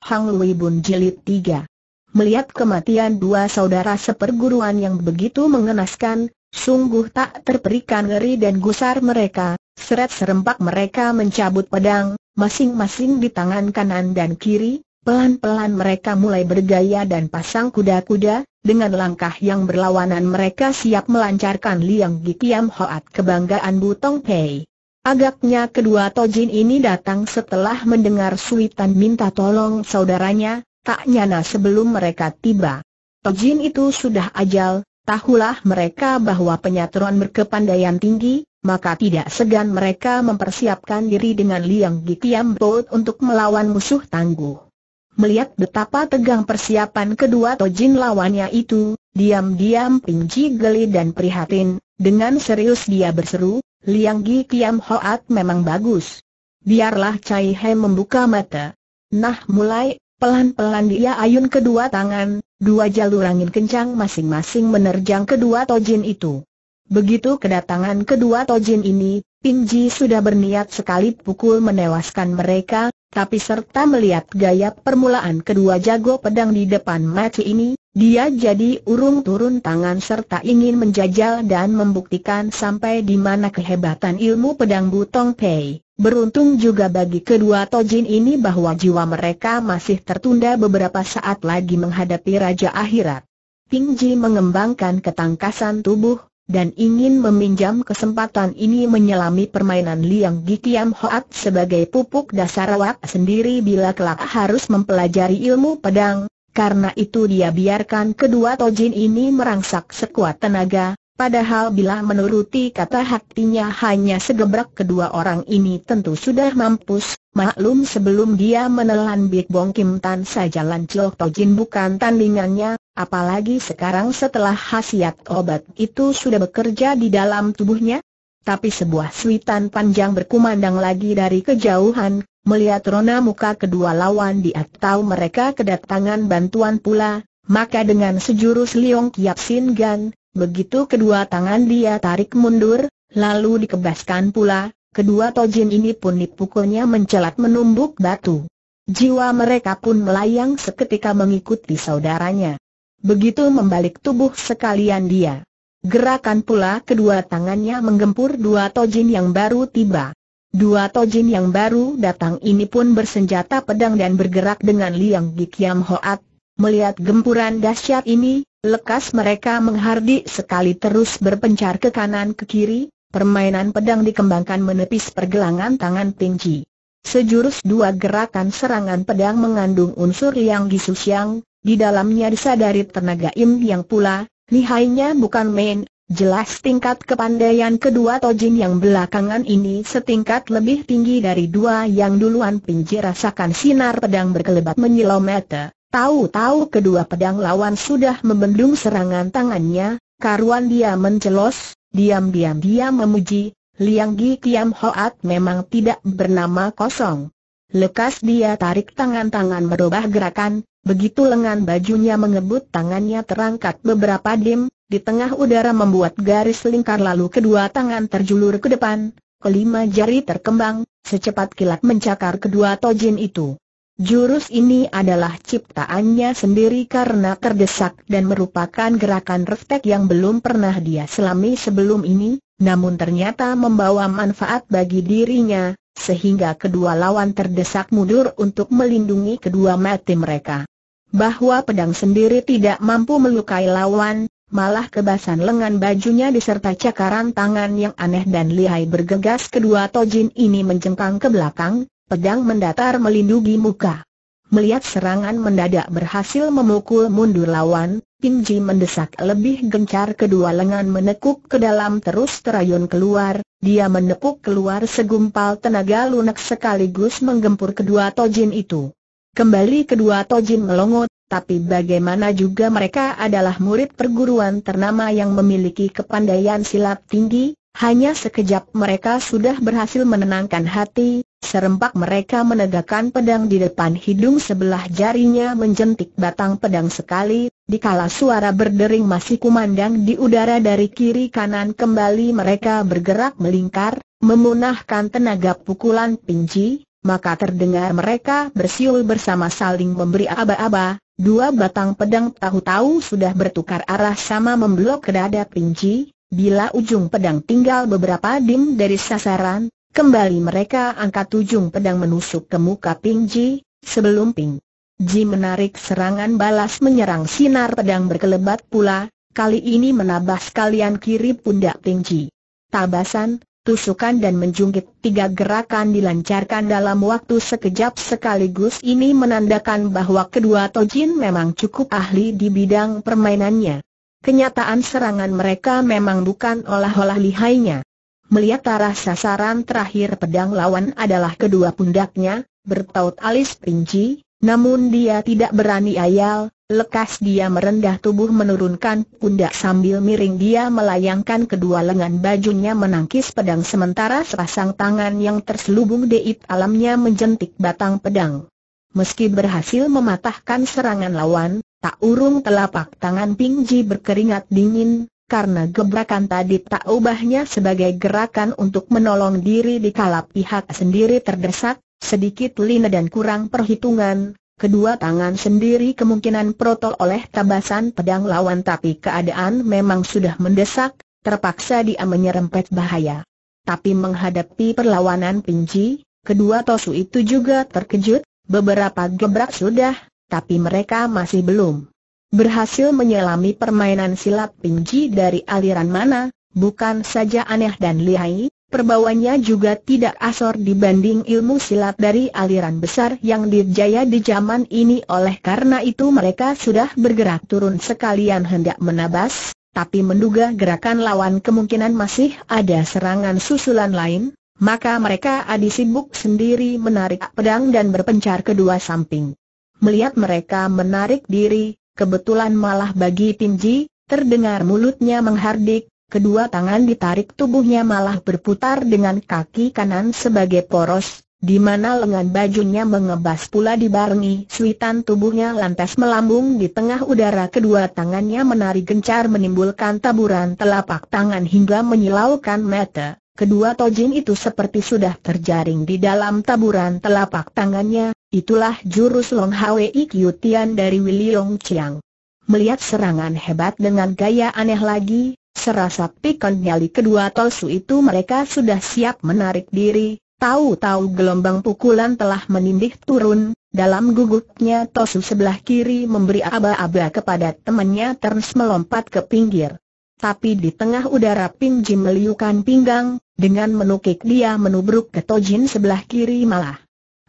Hang Lui Bun Jilid 3 Melihat kematian dua saudara seperguruan yang begitu mengenaskan, sungguh tak terperikan ngeri dan gusar mereka, seret serempak mereka mencabut pedang, masing-masing di tangan kanan dan kiri, pelan-pelan mereka mulai bergaya dan pasang kuda-kuda, dengan langkah yang berlawanan mereka siap melancarkan liang gikiam hoat kebanggaan Butong Pei. Agaknya kedua Tojin ini datang setelah mendengar Suitan minta tolong saudaranya, tak nyana sebelum mereka tiba. Tojin itu sudah ajal, tahulah mereka bahwa penyaturan berkepandaian tinggi, maka tidak segan mereka mempersiapkan diri dengan Liang gitiam bot untuk melawan musuh tangguh. Melihat betapa tegang persiapan kedua Tojin lawannya itu, diam-diam Pingji geli dan prihatin, dengan serius dia berseru, Liang Gi Kiam Hoat memang bagus. Biarlah Cai He membuka mata. Nah mulai, pelan-pelan dia ayun kedua tangan, dua jalur angin kencang masing-masing menerjang kedua tojin itu. Begitu kedatangan kedua tojin ini, Ji sudah berniat sekali pukul menewaskan mereka, tapi serta melihat gaya permulaan kedua jago pedang di depan mati ini, dia jadi urung turun tangan serta ingin menjajal dan membuktikan sampai di mana kehebatan ilmu pedang Butong Pei. Beruntung juga bagi kedua Tojin ini bahwa jiwa mereka masih tertunda beberapa saat lagi menghadapi Raja Akhirat. Pingji mengembangkan ketangkasan tubuh, dan ingin meminjam kesempatan ini menyelami permainan Liang Gikiam Hoat sebagai pupuk dasar Wak sendiri bila kelak harus mempelajari ilmu pedang, karena itu dia biarkan kedua Tojin ini merangsak sekuat tenaga, Padahal bila menuruti kata hatinya hanya segebrak kedua orang ini tentu sudah mampus, maklum sebelum dia menelan big Bong Kim Tan saja Lan Tojin bukan tandingannya, apalagi sekarang setelah khasiat obat itu sudah bekerja di dalam tubuhnya. Tapi sebuah suitan panjang berkumandang lagi dari kejauhan, melihat rona muka kedua lawan di atau mereka kedatangan bantuan pula, maka dengan sejurus Liong Kiap Sin Gan, Begitu kedua tangan dia tarik mundur, lalu dikebaskan pula, kedua tojin ini pun dipukulnya mencelat menumbuk batu. Jiwa mereka pun melayang seketika mengikuti saudaranya. Begitu membalik tubuh sekalian dia. Gerakan pula kedua tangannya menggempur dua tojin yang baru tiba. Dua tojin yang baru datang ini pun bersenjata pedang dan bergerak dengan liang Gikiam Hoat, Melihat gempuran dahsyat ini, lekas mereka menghardik sekali terus berpencar ke kanan ke kiri, permainan pedang dikembangkan menepis pergelangan tangan tinggi. Sejurus dua gerakan serangan pedang mengandung unsur yang disusyang, di dalamnya disadari tenaga im yang pula, lihainya bukan main, Jelas tingkat kepandaian kedua Tojin yang belakangan ini setingkat lebih tinggi dari dua yang duluan Pinji rasakan sinar pedang berkelebat menyilau mata. Tahu-tahu kedua pedang lawan sudah membendung serangan tangannya, karuan dia mencelos, diam-diam dia memuji, Liang Gi Kiam Hoat memang tidak bernama kosong. Lekas dia tarik tangan-tangan merubah gerakan, begitu lengan bajunya mengebut tangannya terangkat beberapa dim, di tengah udara membuat garis lingkar lalu kedua tangan terjulur ke depan, kelima jari terkembang, secepat kilat mencakar kedua tojin itu. Jurus ini adalah ciptaannya sendiri karena terdesak dan merupakan gerakan refleks yang belum pernah dia selami sebelum ini, namun ternyata membawa manfaat bagi dirinya, sehingga kedua lawan terdesak mundur untuk melindungi kedua mati mereka. Bahwa pedang sendiri tidak mampu melukai lawan, malah kebasan lengan bajunya diserta cakaran tangan yang aneh dan lihai bergegas kedua tojin ini menjengkang ke belakang, pedang mendatar melindungi muka. Melihat serangan mendadak berhasil memukul mundur lawan, Ji mendesak lebih gencar kedua lengan menekuk ke dalam terus terayun keluar, dia menekuk keluar segumpal tenaga lunak sekaligus menggempur kedua tojin itu. Kembali kedua tojin melongot, tapi bagaimana juga mereka adalah murid perguruan ternama yang memiliki kepandaian silat tinggi, hanya sekejap mereka sudah berhasil menenangkan hati, Serempak mereka menegakkan pedang di depan hidung sebelah jarinya menjentik batang pedang sekali, dikala suara berdering masih kumandang di udara dari kiri kanan kembali mereka bergerak melingkar, memunahkan tenaga pukulan pinji, maka terdengar mereka bersiul bersama saling memberi aba-aba, dua batang pedang tahu-tahu sudah bertukar arah sama memblok ke dada pinji, Bila ujung pedang tinggal beberapa dim dari sasaran, Kembali mereka angkat ujung pedang menusuk ke muka Ping Ji, sebelum Ping Ji menarik serangan balas menyerang sinar pedang berkelebat pula, kali ini menabah sekalian kiri pundak Ping Ji. Tabasan, tusukan dan menjungkit tiga gerakan dilancarkan dalam waktu sekejap sekaligus ini menandakan bahwa kedua Tojin memang cukup ahli di bidang permainannya. Kenyataan serangan mereka memang bukan olah-olah lihainya. Melihat arah sasaran terakhir pedang lawan adalah kedua pundaknya, bertaut alis pinci, namun dia tidak berani ayal, lekas dia merendah tubuh menurunkan pundak sambil miring dia melayangkan kedua lengan bajunya menangkis pedang sementara sepasang tangan yang terselubung deit alamnya menjentik batang pedang. Meski berhasil mematahkan serangan lawan, tak urung telapak tangan Pingji berkeringat dingin, karena gebrakan tadi tak ubahnya sebagai gerakan untuk menolong diri di kalap pihak sendiri terdesak, sedikit lina dan kurang perhitungan, kedua tangan sendiri kemungkinan protol oleh tabasan pedang lawan tapi keadaan memang sudah mendesak, terpaksa dia menyerempet bahaya. Tapi menghadapi perlawanan Pinji, kedua Tosu itu juga terkejut, beberapa gebrak sudah, tapi mereka masih belum berhasil menyelami permainan silat pinji dari aliran mana, bukan saja aneh dan lihai, perbawanya juga tidak asor dibanding ilmu silat dari aliran besar yang dijaya di zaman ini oleh karena itu mereka sudah bergerak turun sekalian hendak menabas, tapi menduga gerakan lawan kemungkinan masih ada serangan susulan lain, maka mereka adi sibuk sendiri menarik pedang dan berpencar kedua samping. Melihat mereka menarik diri, Kebetulan malah bagi Pinji, terdengar mulutnya menghardik, kedua tangan ditarik tubuhnya malah berputar dengan kaki kanan sebagai poros, di mana lengan bajunya mengebas pula dibarengi suitan tubuhnya lantas melambung di tengah udara kedua tangannya menari gencar menimbulkan taburan telapak tangan hingga menyilaukan mata. Kedua tojin itu seperti sudah terjaring di dalam taburan telapak tangannya, Itulah jurus Long Hwe Kyu Tian dari Wiliong Chiang. Melihat serangan hebat dengan gaya aneh lagi, serasa pikon nyali kedua Tosu itu mereka sudah siap menarik diri, tahu-tahu gelombang pukulan telah menindih turun, dalam gugupnya Tosu sebelah kiri memberi aba-aba kepada temannya terus melompat ke pinggir. Tapi di tengah udara Ping Jim meliukan pinggang, dengan menukik dia menubruk ke Tojin sebelah kiri malah.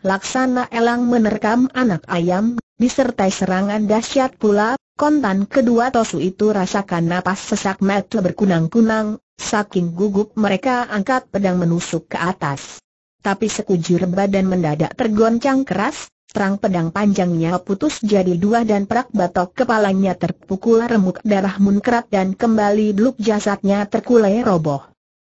Laksana elang menerkam anak ayam, disertai serangan dahsyat pula, kontan kedua tosu itu rasakan napas sesak mata berkunang-kunang, saking gugup mereka angkat pedang menusuk ke atas. Tapi sekujur badan mendadak tergoncang keras, terang pedang panjangnya putus jadi dua dan perak batok kepalanya terpukul remuk darah munkrat dan kembali beluk jasadnya terkulai roboh.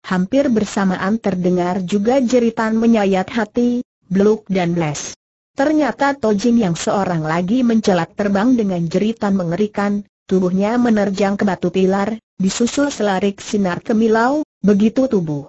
Hampir bersamaan terdengar juga jeritan menyayat hati, bluk dan bles. Ternyata Tojin yang seorang lagi mencelat terbang dengan jeritan mengerikan, tubuhnya menerjang ke batu pilar, disusul selarik sinar kemilau, begitu tubuh.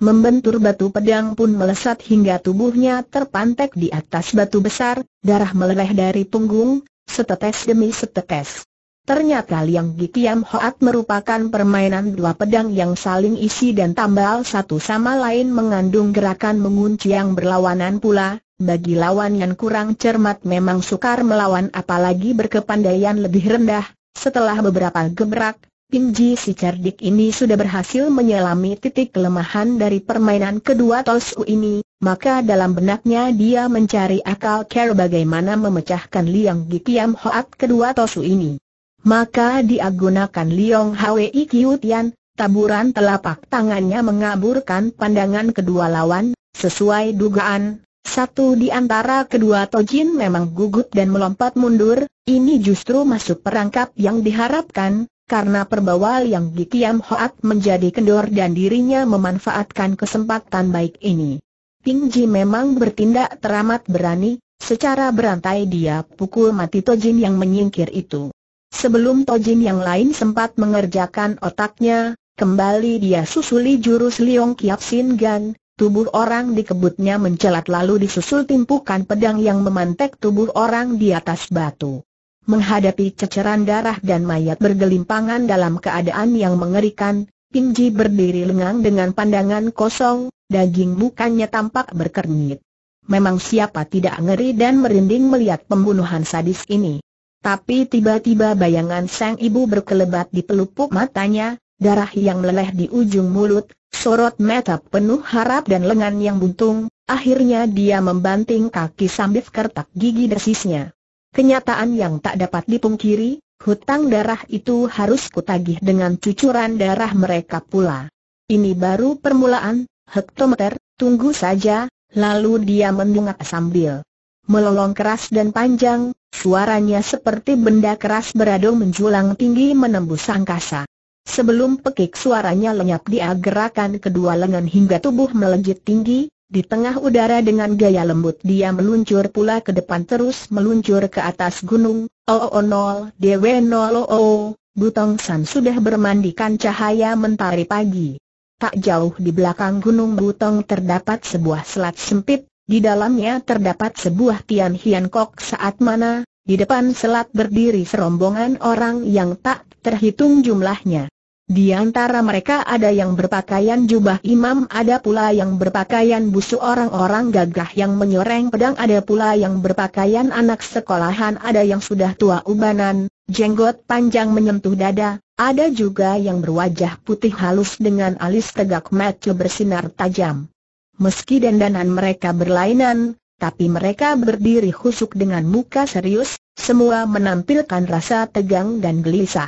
Membentur batu pedang pun melesat hingga tubuhnya terpantek di atas batu besar, darah meleleh dari punggung, setetes demi setetes. Ternyata Liang Gikiam Hoat merupakan permainan dua pedang yang saling isi dan tambal satu sama lain mengandung gerakan mengunci yang berlawanan pula. Bagi lawan yang kurang cermat memang sukar melawan apalagi berkepandaian lebih rendah. Setelah beberapa gebrak, Ji si cerdik ini sudah berhasil menyelami titik kelemahan dari permainan kedua Tosu ini, maka dalam benaknya dia mencari akal cara bagaimana memecahkan liang gikiam hoat kedua Tosu ini. Maka dia gunakan Liong Hwei Kiutian, taburan telapak tangannya mengaburkan pandangan kedua lawan, sesuai dugaan, satu di antara kedua Tojin memang gugup dan melompat mundur, ini justru masuk perangkap yang diharapkan, karena perbawal yang dikiam Hoat menjadi kendor dan dirinya memanfaatkan kesempatan baik ini. Ping Ji memang bertindak teramat berani, secara berantai dia pukul mati Tojin yang menyingkir itu. Sebelum Tojin yang lain sempat mengerjakan otaknya, kembali dia susuli jurus Liong Kiap Sin Gan, tubuh orang dikebutnya mencelat lalu disusul timpukan pedang yang memantek tubuh orang di atas batu. Menghadapi ceceran darah dan mayat bergelimpangan dalam keadaan yang mengerikan, Pinji berdiri lengang dengan pandangan kosong, daging mukanya tampak berkernyit. Memang siapa tidak ngeri dan merinding melihat pembunuhan sadis ini. Tapi tiba-tiba bayangan sang ibu berkelebat di pelupuk matanya, darah yang leleh di ujung mulut, sorot mata penuh harap dan lengan yang buntung, akhirnya dia membanting kaki sambil kertak gigi desisnya. Kenyataan yang tak dapat dipungkiri, hutang darah itu harus kutagih dengan cucuran darah mereka pula. Ini baru permulaan, hektometer, tunggu saja, lalu dia mendungak sambil melolong keras dan panjang, suaranya seperti benda keras beradu menjulang tinggi menembus angkasa. Sebelum pekik suaranya lenyap dia gerakan kedua lengan hingga tubuh melejit tinggi, di tengah udara dengan gaya lembut dia meluncur pula ke depan terus meluncur ke atas gunung, OO0, DW0OO, Butong San sudah bermandikan cahaya mentari pagi. Tak jauh di belakang gunung Butong terdapat sebuah selat sempit, di dalamnya terdapat sebuah Tian Hian Kok saat mana, di depan selat berdiri serombongan orang yang tak terhitung jumlahnya. Di antara mereka ada yang berpakaian jubah imam, ada pula yang berpakaian busu orang-orang gagah yang menyoreng pedang, ada pula yang berpakaian anak sekolahan, ada yang sudah tua ubanan, jenggot panjang menyentuh dada, ada juga yang berwajah putih halus dengan alis tegak mata bersinar tajam. Meski dandanan mereka berlainan, tapi mereka berdiri khusuk dengan muka serius, semua menampilkan rasa tegang dan gelisah.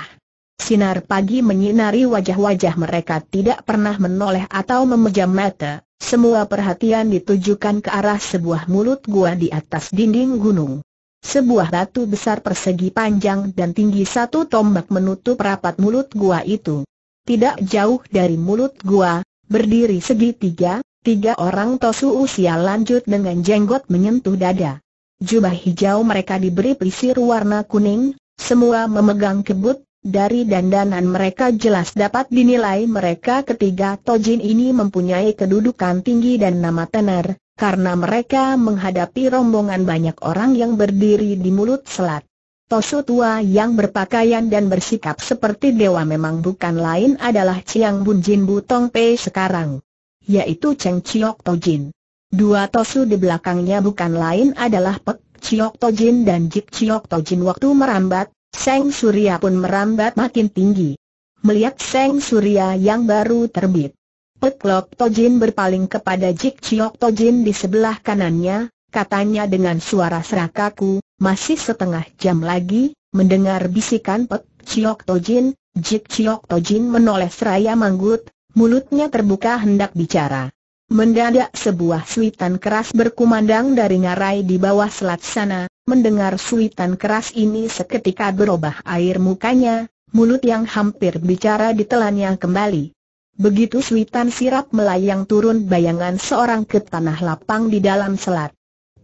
Sinar pagi menyinari wajah-wajah mereka tidak pernah menoleh atau memejam mata, semua perhatian ditujukan ke arah sebuah mulut gua di atas dinding gunung. Sebuah batu besar persegi panjang dan tinggi satu tombak menutup rapat mulut gua itu. Tidak jauh dari mulut gua, berdiri segitiga, Tiga orang tosu usia lanjut dengan jenggot menyentuh dada. Jubah hijau mereka diberi pelisir warna kuning, semua memegang kebut, dari dandanan mereka jelas dapat dinilai mereka ketiga Tojin ini mempunyai kedudukan tinggi dan nama tenar, karena mereka menghadapi rombongan banyak orang yang berdiri di mulut selat. Tosu tua yang berpakaian dan bersikap seperti dewa memang bukan lain adalah Ciang Bun Jin Butong Pei sekarang yaitu Cheng Chiok Tojin. Dua Tosu di belakangnya bukan lain adalah Pek Chiok Tojin dan jip Chiok Tojin waktu merambat, Seng Surya pun merambat makin tinggi. Melihat Seng Surya yang baru terbit, Pek Lok Tojin berpaling kepada Jik Chiok Tojin di sebelah kanannya, katanya dengan suara serakaku, masih setengah jam lagi, mendengar bisikan Pek Chiok Tojin, Jik Chiok Tojin menoleh seraya manggut, Mulutnya terbuka hendak bicara. Mendadak sebuah suitan keras berkumandang dari ngarai di bawah selat sana, mendengar suitan keras ini seketika berubah air mukanya, mulut yang hampir bicara ditelannya kembali. Begitu suitan sirap melayang turun bayangan seorang ke tanah lapang di dalam selat.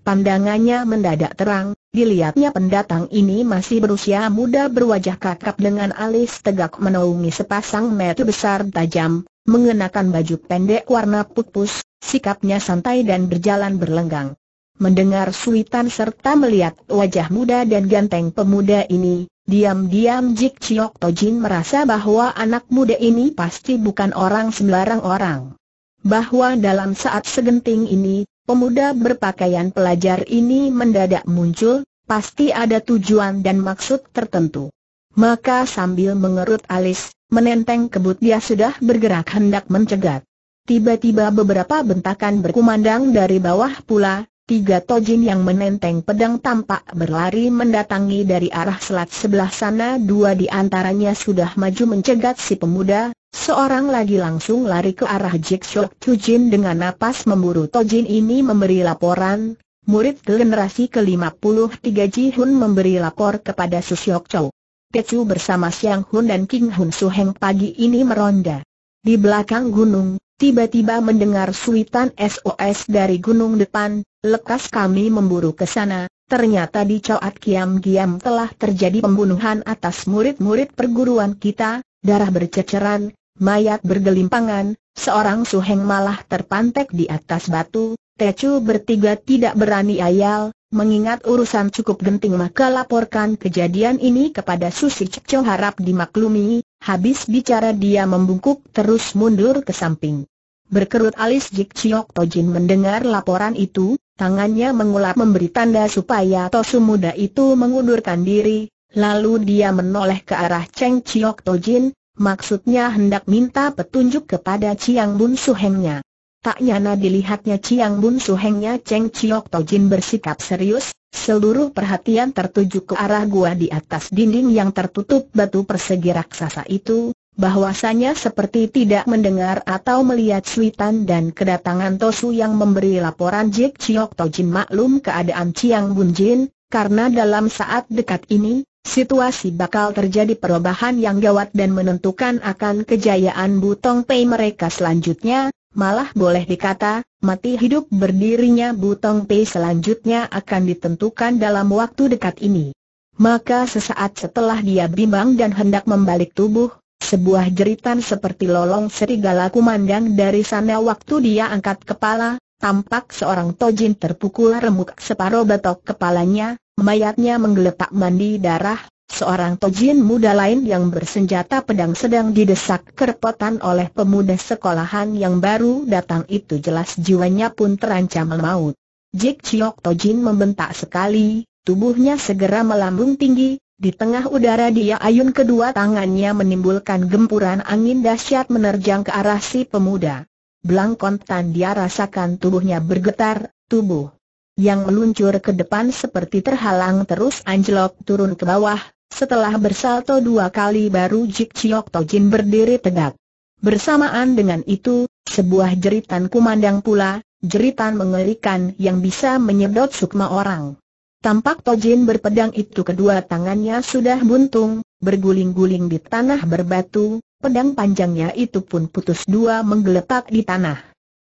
Pandangannya mendadak terang, dilihatnya pendatang ini masih berusia muda berwajah kakap dengan alis tegak menaungi sepasang mata besar tajam, mengenakan baju pendek warna putus, sikapnya santai dan berjalan berlenggang. Mendengar suitan serta melihat wajah muda dan ganteng pemuda ini, diam-diam Jik Chiok Tojin merasa bahwa anak muda ini pasti bukan orang sembarang orang. Bahwa dalam saat segenting ini, pemuda berpakaian pelajar ini mendadak muncul, pasti ada tujuan dan maksud tertentu. Maka sambil mengerut alis, Menenteng kebut dia sudah bergerak hendak mencegat. Tiba-tiba beberapa bentakan berkumandang dari bawah pula, tiga tojin yang menenteng pedang tampak berlari mendatangi dari arah selat sebelah sana dua di antaranya sudah maju mencegat si pemuda, seorang lagi langsung lari ke arah Jik Shok dengan napas memburu tojin ini memberi laporan, murid generasi ke-53 Ji Hun memberi lapor kepada Susyok Chow. Tecu bersama Siang Hun dan King Hun Su Heng pagi ini meronda. Di belakang gunung, tiba-tiba mendengar suitan SOS dari gunung depan, lekas kami memburu ke sana, ternyata di Coat Kiam-Giam telah terjadi pembunuhan atas murid-murid perguruan kita, darah berceceran, mayat bergelimpangan, seorang suheng malah terpantek di atas batu, Tecu bertiga tidak berani ayal, Mengingat urusan cukup genting maka laporkan kejadian ini kepada Susi Cekco harap dimaklumi, habis bicara dia membungkuk terus mundur ke samping. Berkerut alis Jik Chiok Tojin mendengar laporan itu, tangannya mengulap memberi tanda supaya Tosu muda itu mengundurkan diri, lalu dia menoleh ke arah Cheng Chiok Tojin, maksudnya hendak minta petunjuk kepada Chiang Bun Suhengnya. Tak nyana dilihatnya Chiang Bun Suhengnya Cheng Chiok Tojin bersikap serius, seluruh perhatian tertuju ke arah gua di atas dinding yang tertutup batu persegi raksasa itu, bahwasanya seperti tidak mendengar atau melihat Suitan dan kedatangan Tosu yang memberi laporan Jik Chiok Tojin maklum keadaan Chiang Bun Jin, karena dalam saat dekat ini, situasi bakal terjadi perubahan yang gawat dan menentukan akan kejayaan Butong Pei mereka selanjutnya, malah boleh dikata, mati hidup berdirinya Butong Pei selanjutnya akan ditentukan dalam waktu dekat ini. Maka sesaat setelah dia bimbang dan hendak membalik tubuh, sebuah jeritan seperti lolong serigala kumandang dari sana waktu dia angkat kepala, tampak seorang tojin terpukul remuk separuh batok kepalanya, mayatnya menggeletak mandi darah, Seorang tojin muda lain yang bersenjata pedang sedang didesak kerepotan oleh pemuda sekolahan yang baru datang itu jelas jiwanya pun terancam maut. Jik Chiok Tojin membentak sekali, tubuhnya segera melambung tinggi, di tengah udara dia ayun kedua tangannya menimbulkan gempuran angin dahsyat menerjang ke arah si pemuda. Belang kontan dia rasakan tubuhnya bergetar, tubuh yang meluncur ke depan seperti terhalang terus anjlok turun ke bawah, setelah bersalto dua kali baru Jik Chiok Tojin berdiri tegak. Bersamaan dengan itu, sebuah jeritan kumandang pula, jeritan mengerikan yang bisa menyedot sukma orang. Tampak Tojin berpedang itu kedua tangannya sudah buntung, berguling-guling di tanah berbatu, pedang panjangnya itu pun putus dua menggeletak di tanah.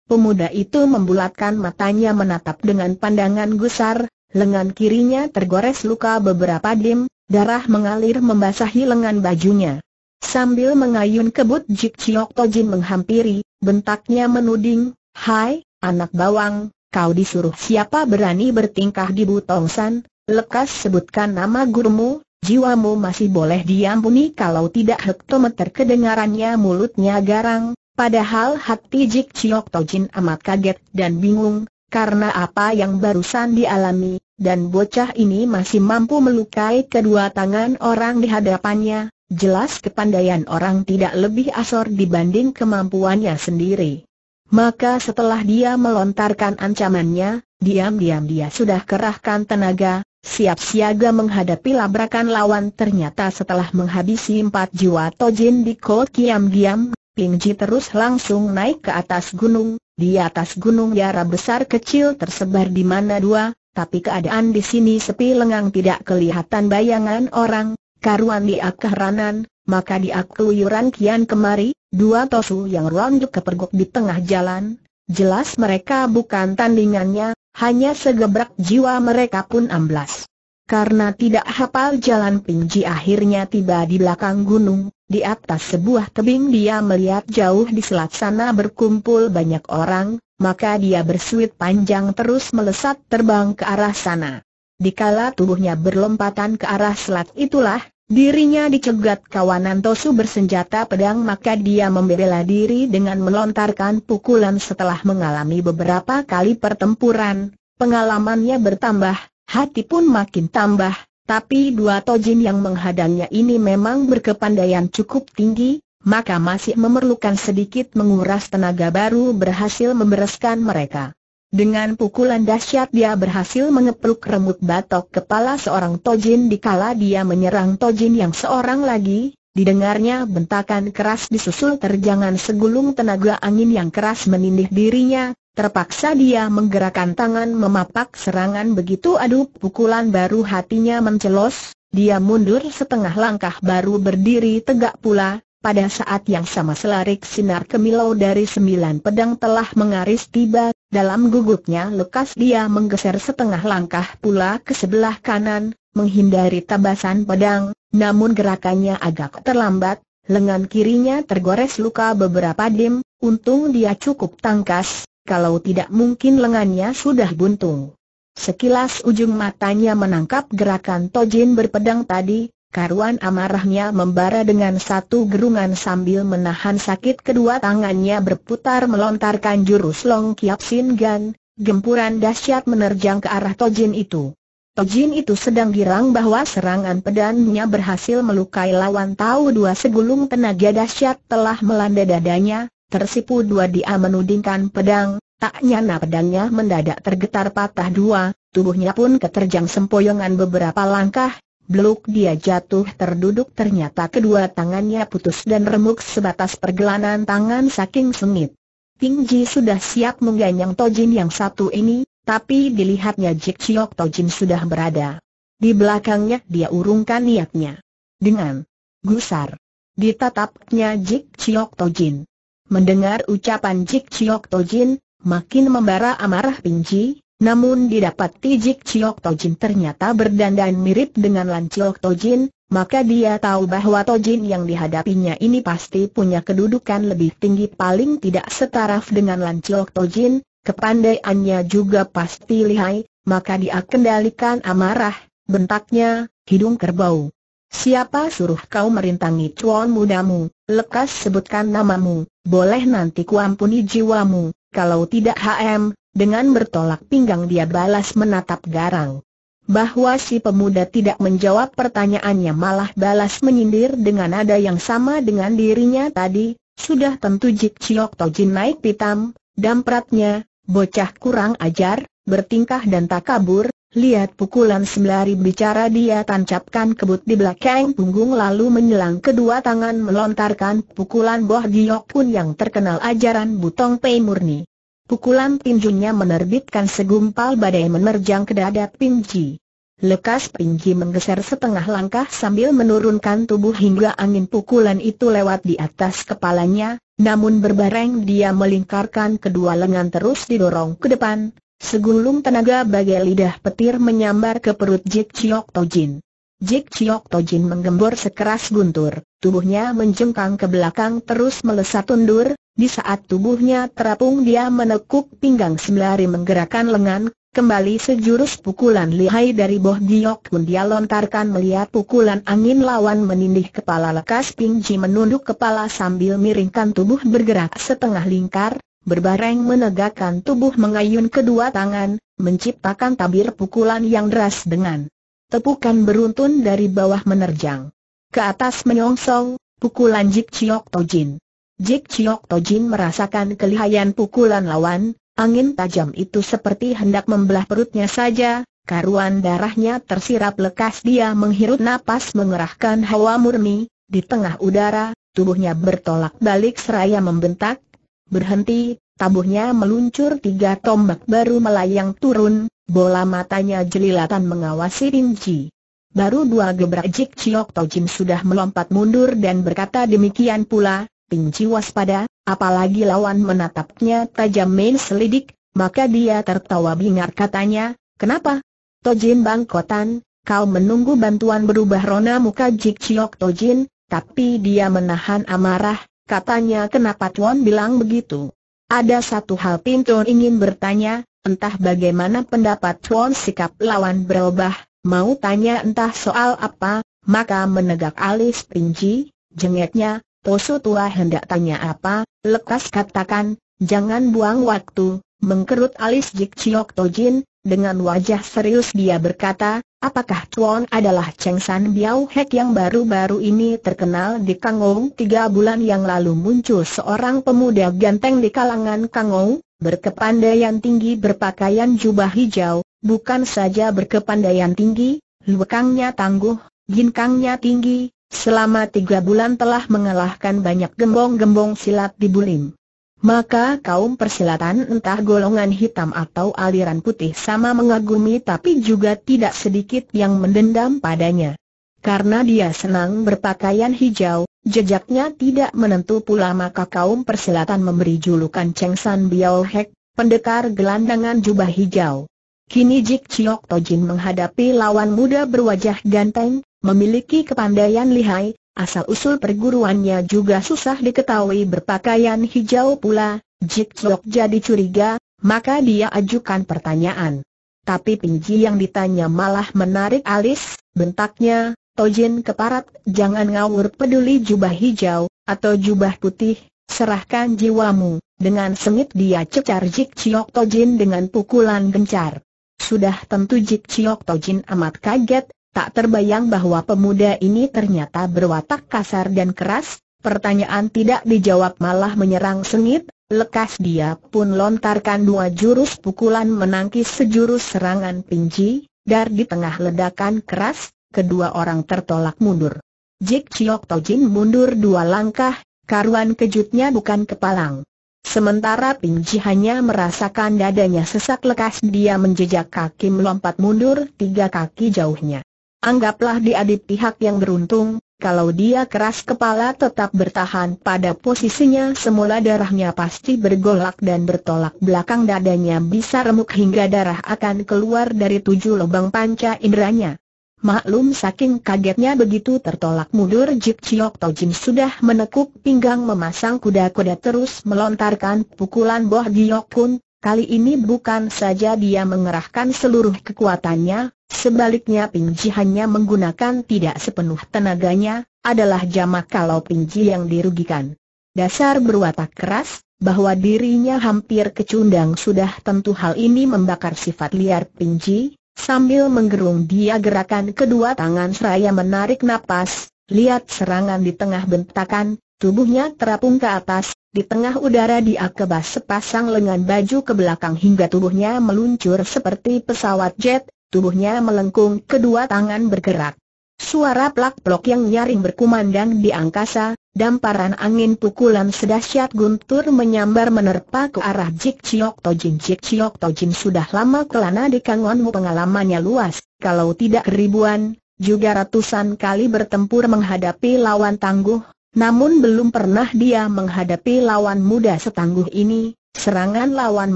Pemuda itu membulatkan matanya menatap dengan pandangan gusar, lengan kirinya tergores luka beberapa dim, Darah mengalir membasahi lengan bajunya. Sambil mengayun kebut Jik Chiok Tojin menghampiri, bentaknya menuding, Hai, anak bawang, kau disuruh siapa berani bertingkah di Butongsan, lekas sebutkan nama gurumu, jiwamu masih boleh diampuni kalau tidak hektometer kedengarannya mulutnya garang, padahal hati Jik Chiok Tojin amat kaget dan bingung, karena apa yang barusan dialami, dan bocah ini masih mampu melukai kedua tangan orang di hadapannya, jelas kepandaian orang tidak lebih asor dibanding kemampuannya sendiri. Maka setelah dia melontarkan ancamannya, diam-diam dia sudah kerahkan tenaga, siap siaga menghadapi labrakan lawan ternyata setelah menghabisi empat jiwa Tojin di kol kiam Ping Pingji terus langsung naik ke atas gunung, di atas gunung yara besar kecil tersebar di mana dua, tapi keadaan di sini sepi lengang tidak kelihatan bayangan orang, karuan di akaranan, maka di keluyuran kian kemari, dua tosu yang ronjuk kepergok di tengah jalan, jelas mereka bukan tandingannya, hanya segebrak jiwa mereka pun amblas. Karena tidak hafal jalan Pinji akhirnya tiba di belakang gunung, di atas sebuah tebing dia melihat jauh di selat sana berkumpul banyak orang, maka dia bersuit panjang terus melesat terbang ke arah sana. Dikala tubuhnya berlompatan ke arah selat itulah, dirinya dicegat kawanan Tosu bersenjata pedang maka dia membela diri dengan melontarkan pukulan setelah mengalami beberapa kali pertempuran, pengalamannya bertambah, hati pun makin tambah, tapi dua tojin yang menghadangnya ini memang berkepandaian cukup tinggi, maka masih memerlukan sedikit menguras tenaga baru berhasil membereskan mereka. Dengan pukulan dahsyat dia berhasil mengepluk remuk batok kepala seorang tojin dikala dia menyerang tojin yang seorang lagi, didengarnya bentakan keras disusul terjangan segulung tenaga angin yang keras menindih dirinya, Terpaksa dia menggerakkan tangan memapak serangan begitu aduk pukulan baru hatinya mencelos, dia mundur setengah langkah baru berdiri tegak pula, pada saat yang sama selarik sinar kemilau dari sembilan pedang telah mengaris tiba, dalam gugupnya lekas dia menggeser setengah langkah pula ke sebelah kanan, menghindari tabasan pedang, namun gerakannya agak terlambat, lengan kirinya tergores luka beberapa dim, untung dia cukup tangkas, kalau tidak mungkin lengannya sudah buntung. Sekilas ujung matanya menangkap gerakan Tojin berpedang tadi, karuan amarahnya membara dengan satu gerungan sambil menahan sakit kedua tangannya berputar melontarkan jurus Long Kiap Sin Gan, gempuran dahsyat menerjang ke arah Tojin itu. Tojin itu sedang girang bahwa serangan pedangnya berhasil melukai lawan tahu dua segulung tenaga dahsyat telah melanda dadanya, Tersipu dua dia menudingkan pedang, tak nyana pedangnya mendadak tergetar patah dua, tubuhnya pun keterjang sempoyongan beberapa langkah, Beluk dia jatuh terduduk ternyata kedua tangannya putus dan remuk sebatas pergelangan tangan saking sengit. Ji sudah siap mengganyang Tojin yang satu ini, tapi dilihatnya Jik Chiok Tojin sudah berada. Di belakangnya dia urungkan niatnya. Dengan gusar, ditatapnya Jik Chiok Tojin. Mendengar ucapan Jik Chiok Tojin, makin membara amarah Pinci, namun didapati Jik Chiok Tojin ternyata berdandan mirip dengan Lan Chiok Tojin, maka dia tahu bahwa Tojin yang dihadapinya ini pasti punya kedudukan lebih tinggi paling tidak setaraf dengan Lan Chiok Tojin, kepandaiannya juga pasti lihai, maka dia kendalikan amarah, bentaknya, hidung kerbau. Siapa suruh kau merintangi cuan mudamu, lekas sebutkan namamu, boleh nanti kuampuni jiwamu, kalau tidak HM, dengan bertolak pinggang dia balas menatap garang. Bahwa si pemuda tidak menjawab pertanyaannya malah balas menyindir dengan nada yang sama dengan dirinya tadi, sudah tentu Jik Chiok Tojin naik pitam, dampratnya, bocah kurang ajar, bertingkah dan tak kabur, Lihat pukulan sembari bicara dia tancapkan kebut di belakang punggung lalu menyelang kedua tangan melontarkan pukulan Boh Giok pun yang terkenal ajaran Butong Pei Murni. Pukulan tinjunya menerbitkan segumpal badai menerjang ke dada Pinji. Lekas Pingji menggeser setengah langkah sambil menurunkan tubuh hingga angin pukulan itu lewat di atas kepalanya, namun berbareng dia melingkarkan kedua lengan terus didorong ke depan, Segulung tenaga bagai lidah petir menyambar ke perut Jik Chiok Tojin. Jik Chiok Tojin menggembor sekeras guntur, tubuhnya menjengkang ke belakang terus melesat tundur. di saat tubuhnya terapung dia menekuk pinggang sembari menggerakkan lengan, kembali sejurus pukulan lihai dari Boh Giok pun dia lontarkan melihat pukulan angin lawan menindih kepala lekas Ping Ji menunduk kepala sambil miringkan tubuh bergerak setengah lingkar, berbareng menegakkan tubuh mengayun kedua tangan, menciptakan tabir pukulan yang deras dengan tepukan beruntun dari bawah menerjang. Ke atas menyongsong, pukulan Jik Chiok Tojin. Jik Chiok Tojin merasakan kelihayan pukulan lawan, angin tajam itu seperti hendak membelah perutnya saja, karuan darahnya tersirap lekas dia menghirup napas mengerahkan hawa murni, di tengah udara, tubuhnya bertolak balik seraya membentak, Berhenti, tabuhnya meluncur tiga tombak baru melayang turun, bola matanya jelilatan mengawasi Rinci. Baru dua gebrak Jik Chiok Tojin sudah melompat mundur dan berkata demikian pula, Rinji waspada, apalagi lawan menatapnya tajam main selidik, maka dia tertawa bingar katanya, kenapa? Tojin bangkotan, kau menunggu bantuan berubah rona muka Jik Chiok Tojin, tapi dia menahan amarah, Katanya kenapa Tuan bilang begitu? Ada satu hal pintu ingin bertanya, entah bagaimana pendapat Tuan sikap lawan berubah, mau tanya entah soal apa, maka menegak alis pinji, jengeknya, Tosu tua hendak tanya apa, lekas katakan, jangan buang waktu, mengkerut alis Jik Chiok Tojin, dengan wajah serius dia berkata, Apakah Chuan adalah Cheng San Biao Hek yang baru-baru ini terkenal di Kangou? Tiga bulan yang lalu muncul seorang pemuda ganteng di kalangan Kangou, berkepandaian tinggi berpakaian jubah hijau, bukan saja berkepandaian tinggi, lukangnya tangguh, ginkangnya tinggi, selama tiga bulan telah mengalahkan banyak gembong-gembong silat di Bulim. Maka kaum persilatan entah golongan hitam atau aliran putih sama mengagumi tapi juga tidak sedikit yang mendendam padanya. Karena dia senang berpakaian hijau, jejaknya tidak menentu pula maka kaum persilatan memberi julukan Cheng San Biao Hek, pendekar gelandangan jubah hijau. Kini Jik Chiok Tojin menghadapi lawan muda berwajah ganteng, memiliki kepandaian lihai, Asal-usul perguruannya juga susah diketahui berpakaian hijau pula, Jik Chok jadi curiga, maka dia ajukan pertanyaan. Tapi Pinji yang ditanya malah menarik alis, bentaknya, Tojin keparat, jangan ngawur peduli jubah hijau, atau jubah putih, serahkan jiwamu. Dengan sengit dia cecar Jik Chok Tojin dengan pukulan gencar. Sudah tentu Jik Chok Tojin amat kaget, Tak terbayang bahwa pemuda ini ternyata berwatak kasar dan keras, pertanyaan tidak dijawab malah menyerang sengit, lekas dia pun lontarkan dua jurus pukulan menangkis sejurus serangan pinji, dar di tengah ledakan keras, kedua orang tertolak mundur. Jik Chiok Tojin mundur dua langkah, karuan kejutnya bukan kepalang. Sementara Pinji hanya merasakan dadanya sesak lekas dia menjejak kaki melompat mundur tiga kaki jauhnya. Anggaplah dia di pihak yang beruntung, kalau dia keras kepala tetap bertahan pada posisinya semula darahnya pasti bergolak dan bertolak belakang dadanya bisa remuk hingga darah akan keluar dari tujuh lubang panca inderanya. Maklum saking kagetnya begitu tertolak mundur Jip Chiok Jim sudah menekuk pinggang memasang kuda-kuda terus melontarkan pukulan Boh Giyok Kun, kali ini bukan saja dia mengerahkan seluruh kekuatannya, Sebaliknya Pinji hanya menggunakan tidak sepenuh tenaganya, adalah jamak kalau Pinji yang dirugikan. Dasar berwatak keras, bahwa dirinya hampir kecundang sudah tentu hal ini membakar sifat liar Pinji, sambil menggerung dia gerakan kedua tangan seraya menarik napas, lihat serangan di tengah bentakan, tubuhnya terapung ke atas, di tengah udara dia kebas sepasang lengan baju ke belakang hingga tubuhnya meluncur seperti pesawat jet, tubuhnya melengkung, kedua tangan bergerak. Suara plak-plok yang nyaring berkumandang di angkasa, damparan angin pukulan sedahsyat guntur menyambar menerpa ke arah Jik Chiok Tojin. Jik Chiok Tojin sudah lama kelana di Kangonmu pengalamannya luas, kalau tidak ribuan, juga ratusan kali bertempur menghadapi lawan tangguh, namun belum pernah dia menghadapi lawan muda setangguh ini, Serangan lawan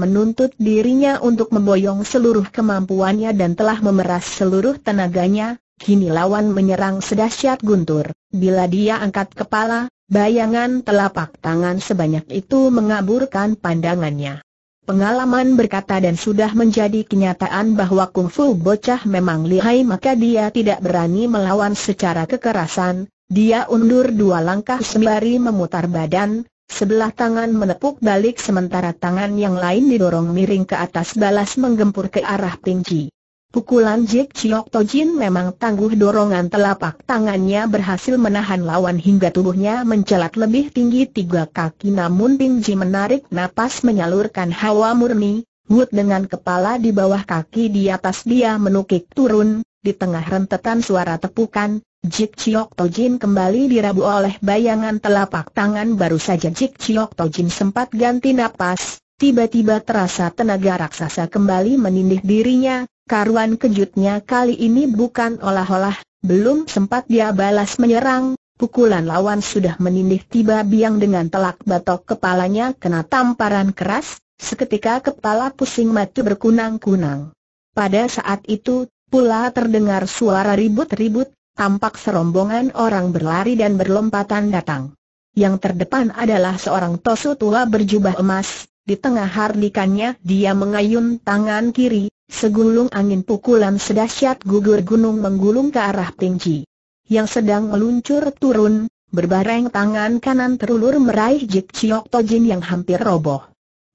menuntut dirinya untuk memboyong seluruh kemampuannya dan telah memeras seluruh tenaganya, kini lawan menyerang sedahsyat guntur. Bila dia angkat kepala, bayangan telapak tangan sebanyak itu mengaburkan pandangannya. Pengalaman berkata dan sudah menjadi kenyataan bahwa kungfu bocah memang lihai maka dia tidak berani melawan secara kekerasan, dia undur dua langkah sembari memutar badan, Sebelah tangan menepuk balik sementara tangan yang lain didorong miring ke atas balas menggempur ke arah Ji. Pukulan Jik Chiok Tojin memang tangguh dorongan telapak tangannya berhasil menahan lawan hingga tubuhnya mencelat lebih tinggi tiga kaki namun Ji menarik napas menyalurkan hawa murni, Wut dengan kepala di bawah kaki di atas dia menukik turun, di tengah rentetan suara tepukan, Jik Chiok Tojin kembali dirabu oleh bayangan telapak tangan baru saja Jik Chiok Tojin sempat ganti napas, tiba-tiba terasa tenaga raksasa kembali menindih dirinya, karuan kejutnya kali ini bukan olah-olah, belum sempat dia balas menyerang, pukulan lawan sudah menindih tiba biang dengan telak batok kepalanya kena tamparan keras, seketika kepala pusing mati berkunang-kunang. Pada saat itu, pula terdengar suara ribut-ribut, tampak serombongan orang berlari dan berlompatan datang. Yang terdepan adalah seorang tosu tua berjubah emas, di tengah hardikannya dia mengayun tangan kiri, segulung angin pukulan sedahsyat gugur gunung menggulung ke arah tinggi. Yang sedang meluncur turun, berbareng tangan kanan terulur meraih Jik Chiok Tojin yang hampir roboh.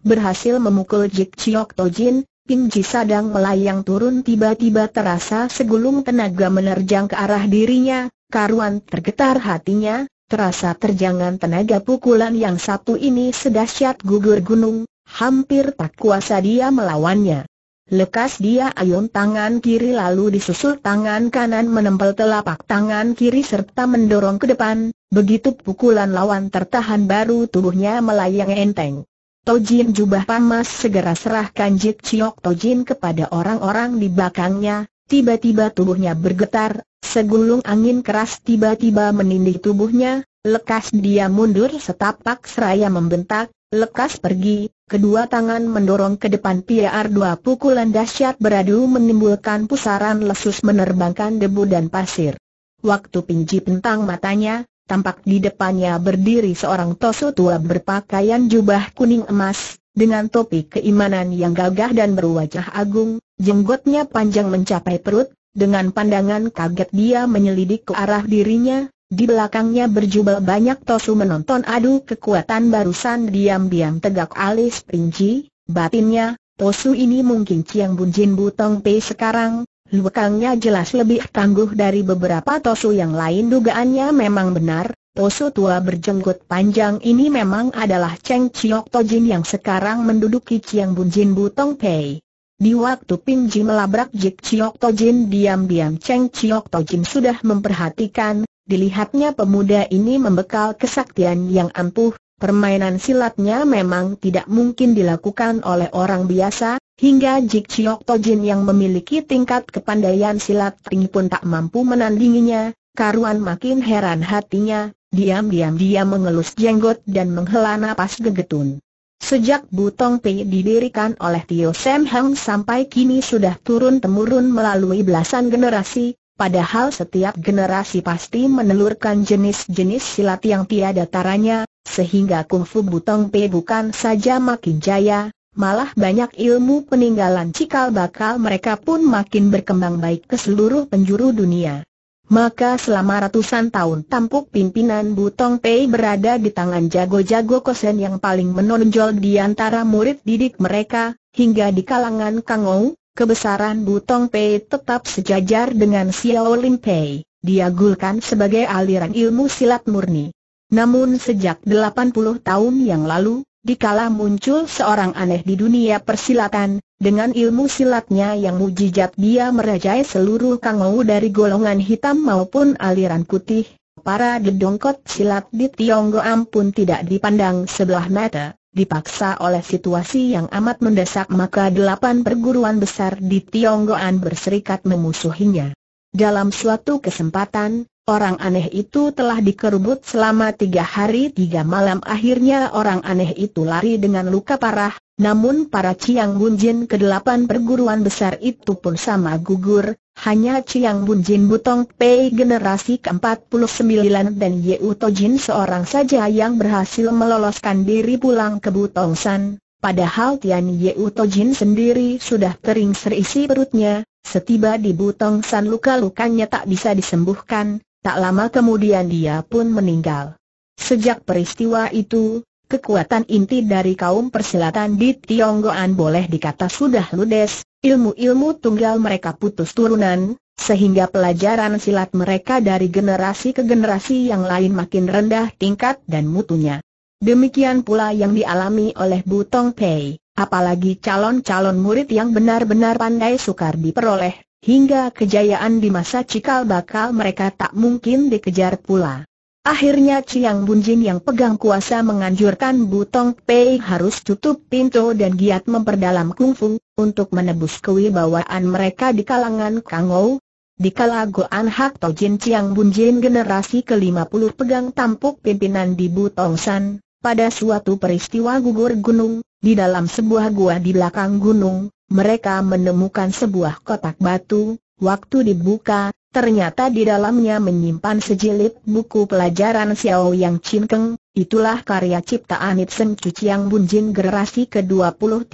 Berhasil memukul Jik Chiok Tojin, Tinggi Sadang melayang turun tiba-tiba terasa segulung tenaga menerjang ke arah dirinya, karuan tergetar hatinya, terasa terjangan tenaga pukulan yang satu ini sedahsyat gugur gunung, hampir tak kuasa dia melawannya. Lekas dia ayun tangan kiri lalu disusul tangan kanan menempel telapak tangan kiri serta mendorong ke depan, begitu pukulan lawan tertahan baru tubuhnya melayang enteng. Tojin jubah pamas segera serahkan Jit Chiok Tojin kepada orang-orang di belakangnya, tiba-tiba tubuhnya bergetar, segulung angin keras tiba-tiba menindih tubuhnya, lekas dia mundur setapak seraya membentak, lekas pergi, kedua tangan mendorong ke depan PR dua pukulan dahsyat beradu menimbulkan pusaran lesus menerbangkan debu dan pasir. Waktu Pinji pentang matanya, tampak di depannya berdiri seorang Tosu tua berpakaian jubah kuning emas, dengan topi keimanan yang gagah dan berwajah agung, jenggotnya panjang mencapai perut, dengan pandangan kaget dia menyelidik ke arah dirinya, di belakangnya berjubel banyak Tosu menonton adu kekuatan barusan diam-diam tegak alis rinci, batinnya, Tosu ini mungkin Ciang Bunjin Butong Pe sekarang, Lukangnya jelas lebih tangguh dari beberapa tosu yang lain dugaannya memang benar, tosu tua berjenggot panjang ini memang adalah Cheng Chiok Tojin yang sekarang menduduki Chiang Bunjin Butong Pei. Di waktu Ji melabrak Jik Chiok Tojin diam-diam Cheng Chiok Tojin sudah memperhatikan, dilihatnya pemuda ini membekal kesaktian yang ampuh, permainan silatnya memang tidak mungkin dilakukan oleh orang biasa, Hingga Jik Chiok Tojin yang memiliki tingkat kepandaian silat tinggi pun tak mampu menandinginya, karuan makin heran hatinya, diam-diam dia mengelus jenggot dan menghela napas gegetun. Sejak Butong Pei didirikan oleh Tio Sam Hang sampai kini sudah turun-temurun melalui belasan generasi, padahal setiap generasi pasti menelurkan jenis-jenis silat yang tiada taranya, sehingga kungfu Butong Pei bukan saja makin jaya, Malah banyak ilmu peninggalan cikal bakal mereka pun makin berkembang baik ke seluruh penjuru dunia. Maka selama ratusan tahun tampuk pimpinan Butong Pei berada di tangan jago-jago kosen yang paling menonjol di antara murid didik mereka, hingga di kalangan Kangou, kebesaran Butong Pei tetap sejajar dengan Xiao Lim Pei, diagulkan sebagai aliran ilmu silat murni. Namun sejak 80 tahun yang lalu, Dikala muncul seorang aneh di dunia persilatan, dengan ilmu silatnya yang mujizat dia merajai seluruh kangau dari golongan hitam maupun aliran putih, para dedongkot silat di Tiongkok pun tidak dipandang sebelah mata. Dipaksa oleh situasi yang amat mendesak maka delapan perguruan besar di Tiongkokan berserikat memusuhinya. Dalam suatu kesempatan, Orang aneh itu telah dikerubut selama tiga hari tiga malam akhirnya orang aneh itu lari dengan luka parah, namun para Ciang Bunjin kedelapan perguruan besar itu pun sama gugur, hanya Ciang Bunjin Butong Pei generasi ke-49 dan Yeu Tojin seorang saja yang berhasil meloloskan diri pulang ke Butong San, padahal Tian Yeu Tojin sendiri sudah kering serisi perutnya, Setiba di Butong San luka-lukanya tak bisa disembuhkan, Tak lama kemudian dia pun meninggal. Sejak peristiwa itu, kekuatan inti dari kaum persilatan di Tionggoan boleh dikata sudah ludes, ilmu-ilmu tunggal mereka putus turunan, sehingga pelajaran silat mereka dari generasi ke generasi yang lain makin rendah tingkat dan mutunya. Demikian pula yang dialami oleh Butong Pei, apalagi calon-calon murid yang benar-benar pandai sukar diperoleh, hingga kejayaan di masa cikal bakal mereka tak mungkin dikejar pula. Akhirnya Ciang Bunjin yang pegang kuasa menganjurkan Butong Pei harus tutup pintu dan giat memperdalam kungfu, untuk menebus kewibawaan mereka di kalangan Kangou. Di kalangan Goan Hak Tojin Ciang Bunjin generasi ke-50 pegang tampuk pimpinan di Butong San, pada suatu peristiwa gugur gunung, di dalam sebuah gua di belakang gunung, mereka menemukan sebuah kotak batu, waktu dibuka, ternyata di dalamnya menyimpan sejilid buku pelajaran Xiao Yang Cinkeng, itulah karya ciptaan Ibsen Cuciang Bunjin generasi ke-23.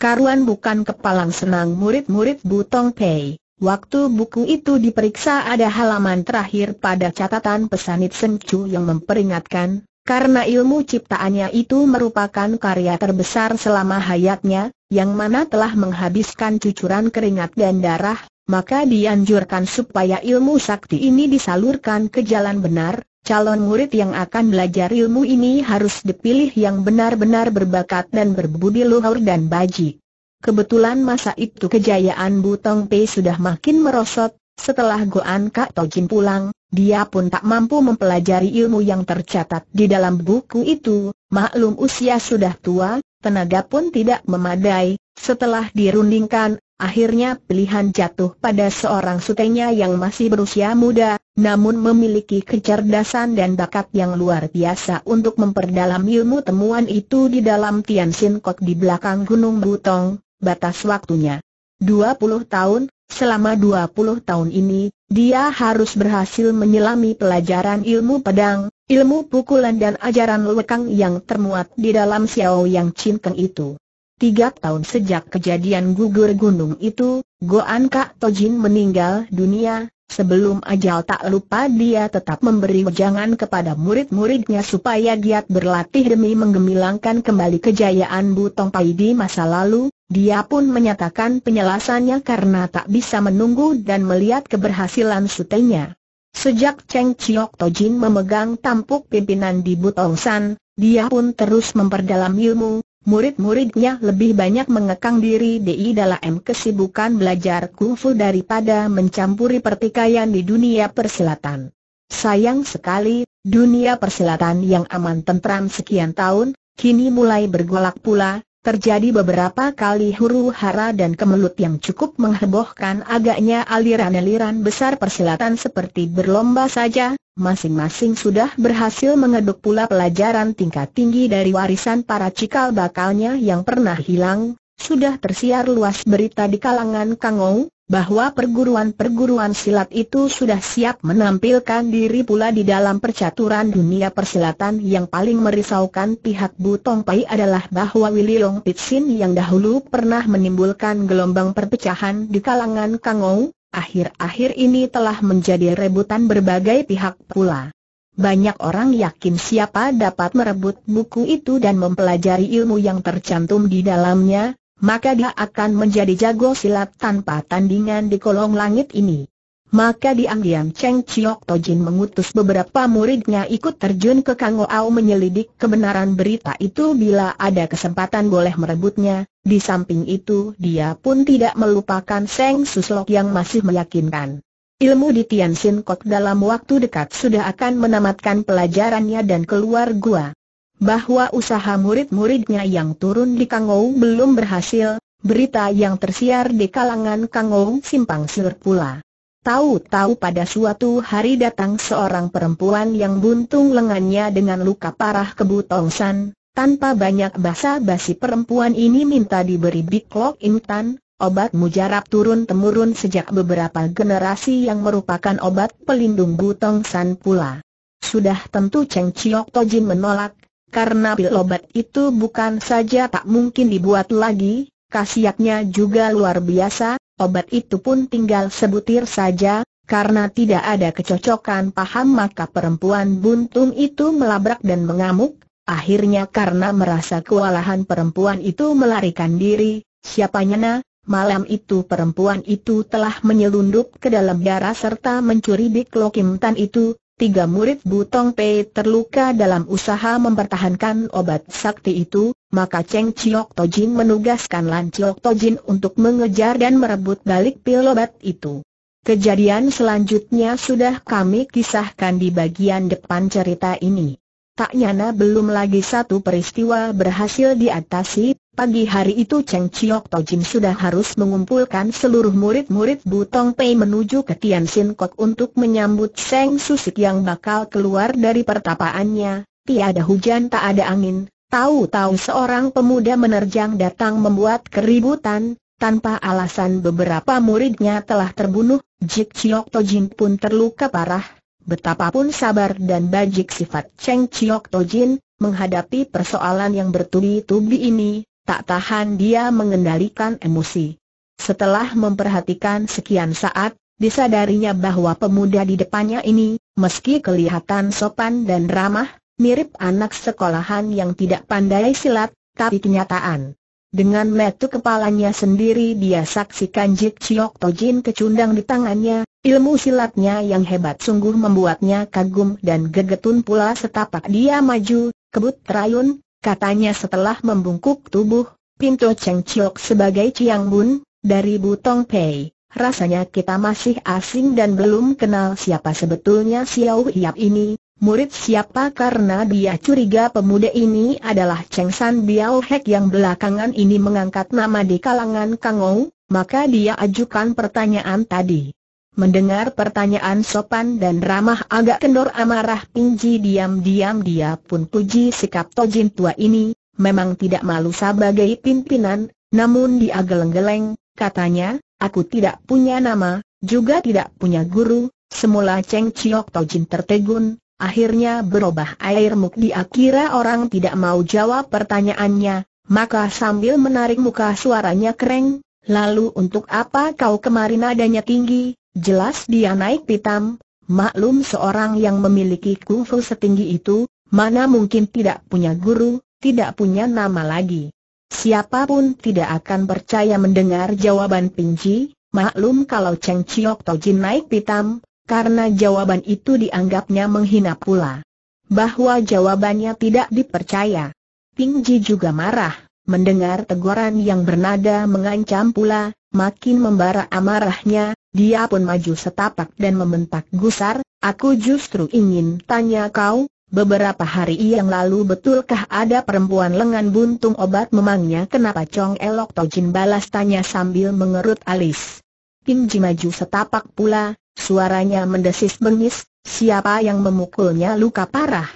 Karuan bukan kepalang senang murid-murid Butong Pei. Waktu buku itu diperiksa ada halaman terakhir pada catatan pesan Ibsen Cu yang memperingatkan, karena ilmu ciptaannya itu merupakan karya terbesar selama hayatnya, yang mana telah menghabiskan cucuran keringat dan darah, maka dianjurkan supaya ilmu sakti ini disalurkan ke jalan benar, calon murid yang akan belajar ilmu ini harus dipilih yang benar-benar berbakat dan berbudi luhur dan baji. Kebetulan masa itu kejayaan Butong Pei sudah makin merosot, setelah Goan Kak Tojin pulang, dia pun tak mampu mempelajari ilmu yang tercatat di dalam buku itu, maklum usia sudah tua, tenaga pun tidak memadai, setelah dirundingkan, akhirnya pilihan jatuh pada seorang sutenya yang masih berusia muda, namun memiliki kecerdasan dan bakat yang luar biasa untuk memperdalam ilmu temuan itu di dalam Tian Sin Kok di belakang Gunung Butong, batas waktunya 20 tahun, Selama 20 tahun ini, dia harus berhasil menyelami pelajaran ilmu pedang, ilmu pukulan dan ajaran lekang yang termuat di dalam Xiao Yang Cinkeng itu. Tiga tahun sejak kejadian gugur gunung itu, Goan Kak Tojin meninggal dunia, Sebelum ajal tak lupa dia tetap memberi wejangan kepada murid-muridnya supaya giat berlatih demi menggemilangkan kembali kejayaan Butong Pai di masa lalu, dia pun menyatakan penyelasannya karena tak bisa menunggu dan melihat keberhasilan sutenya. Sejak Cheng Chiok Jin memegang tampuk pimpinan di Butong San, dia pun terus memperdalam ilmu, Murid-muridnya lebih banyak mengekang diri di dalam kesibukan belajar kungfu daripada mencampuri pertikaian di dunia persilatan. Sayang sekali, dunia persilatan yang aman tentram sekian tahun, kini mulai bergolak pula, Terjadi beberapa kali huru hara dan kemelut yang cukup menghebohkan agaknya aliran-aliran besar persilatan seperti berlomba saja, masing-masing sudah berhasil mengeduk pula pelajaran tingkat tinggi dari warisan para cikal bakalnya yang pernah hilang, sudah tersiar luas berita di kalangan Kangou, bahwa perguruan-perguruan silat itu sudah siap menampilkan diri pula di dalam percaturan dunia persilatan yang paling merisaukan pihak Butong Pai adalah bahwa Long Pitsin yang dahulu pernah menimbulkan gelombang perpecahan di kalangan Kangou, akhir-akhir ini telah menjadi rebutan berbagai pihak pula. Banyak orang yakin siapa dapat merebut buku itu dan mempelajari ilmu yang tercantum di dalamnya, maka dia akan menjadi jago silat tanpa tandingan di kolong langit ini. Maka diam-diam Cheng Chiok Tojin mengutus beberapa muridnya ikut terjun ke Kang Ao menyelidik kebenaran berita itu bila ada kesempatan boleh merebutnya, di samping itu dia pun tidak melupakan Seng Suslok yang masih meyakinkan. Ilmu di Tian Sin Kok dalam waktu dekat sudah akan menamatkan pelajarannya dan keluar gua bahwa usaha murid-muridnya yang turun di Kangou belum berhasil, berita yang tersiar di kalangan Kangou simpang siur pula. Tahu-tahu pada suatu hari datang seorang perempuan yang buntung lengannya dengan luka parah kebutongsan, tanpa banyak basa-basi perempuan ini minta diberi biklok intan, obat mujarab turun-temurun sejak beberapa generasi yang merupakan obat pelindung butongsan pula. Sudah tentu Cheng Chiok Tojin menolak, karena pil obat itu bukan saja tak mungkin dibuat lagi, khasiatnya juga luar biasa, obat itu pun tinggal sebutir saja, karena tidak ada kecocokan paham maka perempuan buntung itu melabrak dan mengamuk, akhirnya karena merasa kewalahan perempuan itu melarikan diri, Siapanya nyana, malam itu perempuan itu telah menyelundup ke dalam darah serta mencuri Bik Lokim Tan itu, tiga murid Butong Pei terluka dalam usaha mempertahankan obat sakti itu, maka Cheng Chiok Tojin menugaskan Lan Chiok Tojin untuk mengejar dan merebut balik pil obat itu. Kejadian selanjutnya sudah kami kisahkan di bagian depan cerita ini. Tak nyana belum lagi satu peristiwa berhasil diatasi, Pagi hari itu Cheng Chiok Tojin sudah harus mengumpulkan seluruh murid-murid Butong Pei menuju ke Tian Sin Kok untuk menyambut Seng Susik yang bakal keluar dari pertapaannya. Tiada hujan tak ada angin, tahu-tahu seorang pemuda menerjang datang membuat keributan, tanpa alasan beberapa muridnya telah terbunuh, Jik Chiok Tojin pun terluka parah. Betapapun sabar dan bajik sifat Cheng Chiok Tojin, menghadapi persoalan yang bertubi-tubi ini, Tak tahan dia mengendalikan emosi. Setelah memperhatikan sekian saat, disadarinya bahwa pemuda di depannya ini, meski kelihatan sopan dan ramah, mirip anak sekolahan yang tidak pandai silat, tapi kenyataan. Dengan metu kepalanya sendiri dia saksikan Jik Chiok Tojin kecundang di tangannya, ilmu silatnya yang hebat sungguh membuatnya kagum dan gegetun pula setapak dia maju, kebut terayun, katanya setelah membungkuk tubuh, Pinto Cheng Chiok sebagai Chiang Bun, dari Butong Pei, rasanya kita masih asing dan belum kenal siapa sebetulnya Xiao Hiap ini, murid siapa karena dia curiga pemuda ini adalah Cheng San Biao Hek yang belakangan ini mengangkat nama di kalangan Kang Kangou, maka dia ajukan pertanyaan tadi. Mendengar pertanyaan sopan dan ramah agak kendor amarah Pingji diam-diam dia pun puji sikap Tojin tua ini, memang tidak malu sebagai pimpinan, namun dia geleng-geleng, katanya, aku tidak punya nama, juga tidak punya guru, semula Cheng Chiok Tojin tertegun, akhirnya berubah air muk dia kira orang tidak mau jawab pertanyaannya, maka sambil menarik muka suaranya kering, lalu untuk apa kau kemarin adanya tinggi, Jelas dia naik pitam, maklum seorang yang memiliki kungfu setinggi itu, mana mungkin tidak punya guru, tidak punya nama lagi. Siapapun tidak akan percaya mendengar jawaban Pinji, maklum kalau Cheng Chiok Tojin naik pitam, karena jawaban itu dianggapnya menghina pula. Bahwa jawabannya tidak dipercaya. Pinji juga marah, mendengar teguran yang bernada mengancam pula, makin membara amarahnya, dia pun maju setapak dan membentak gusar, aku justru ingin tanya kau, beberapa hari yang lalu betulkah ada perempuan lengan buntung obat memangnya kenapa Chong Elok Tojin balas tanya sambil mengerut alis. Ji maju setapak pula, suaranya mendesis bengis, siapa yang memukulnya luka parah.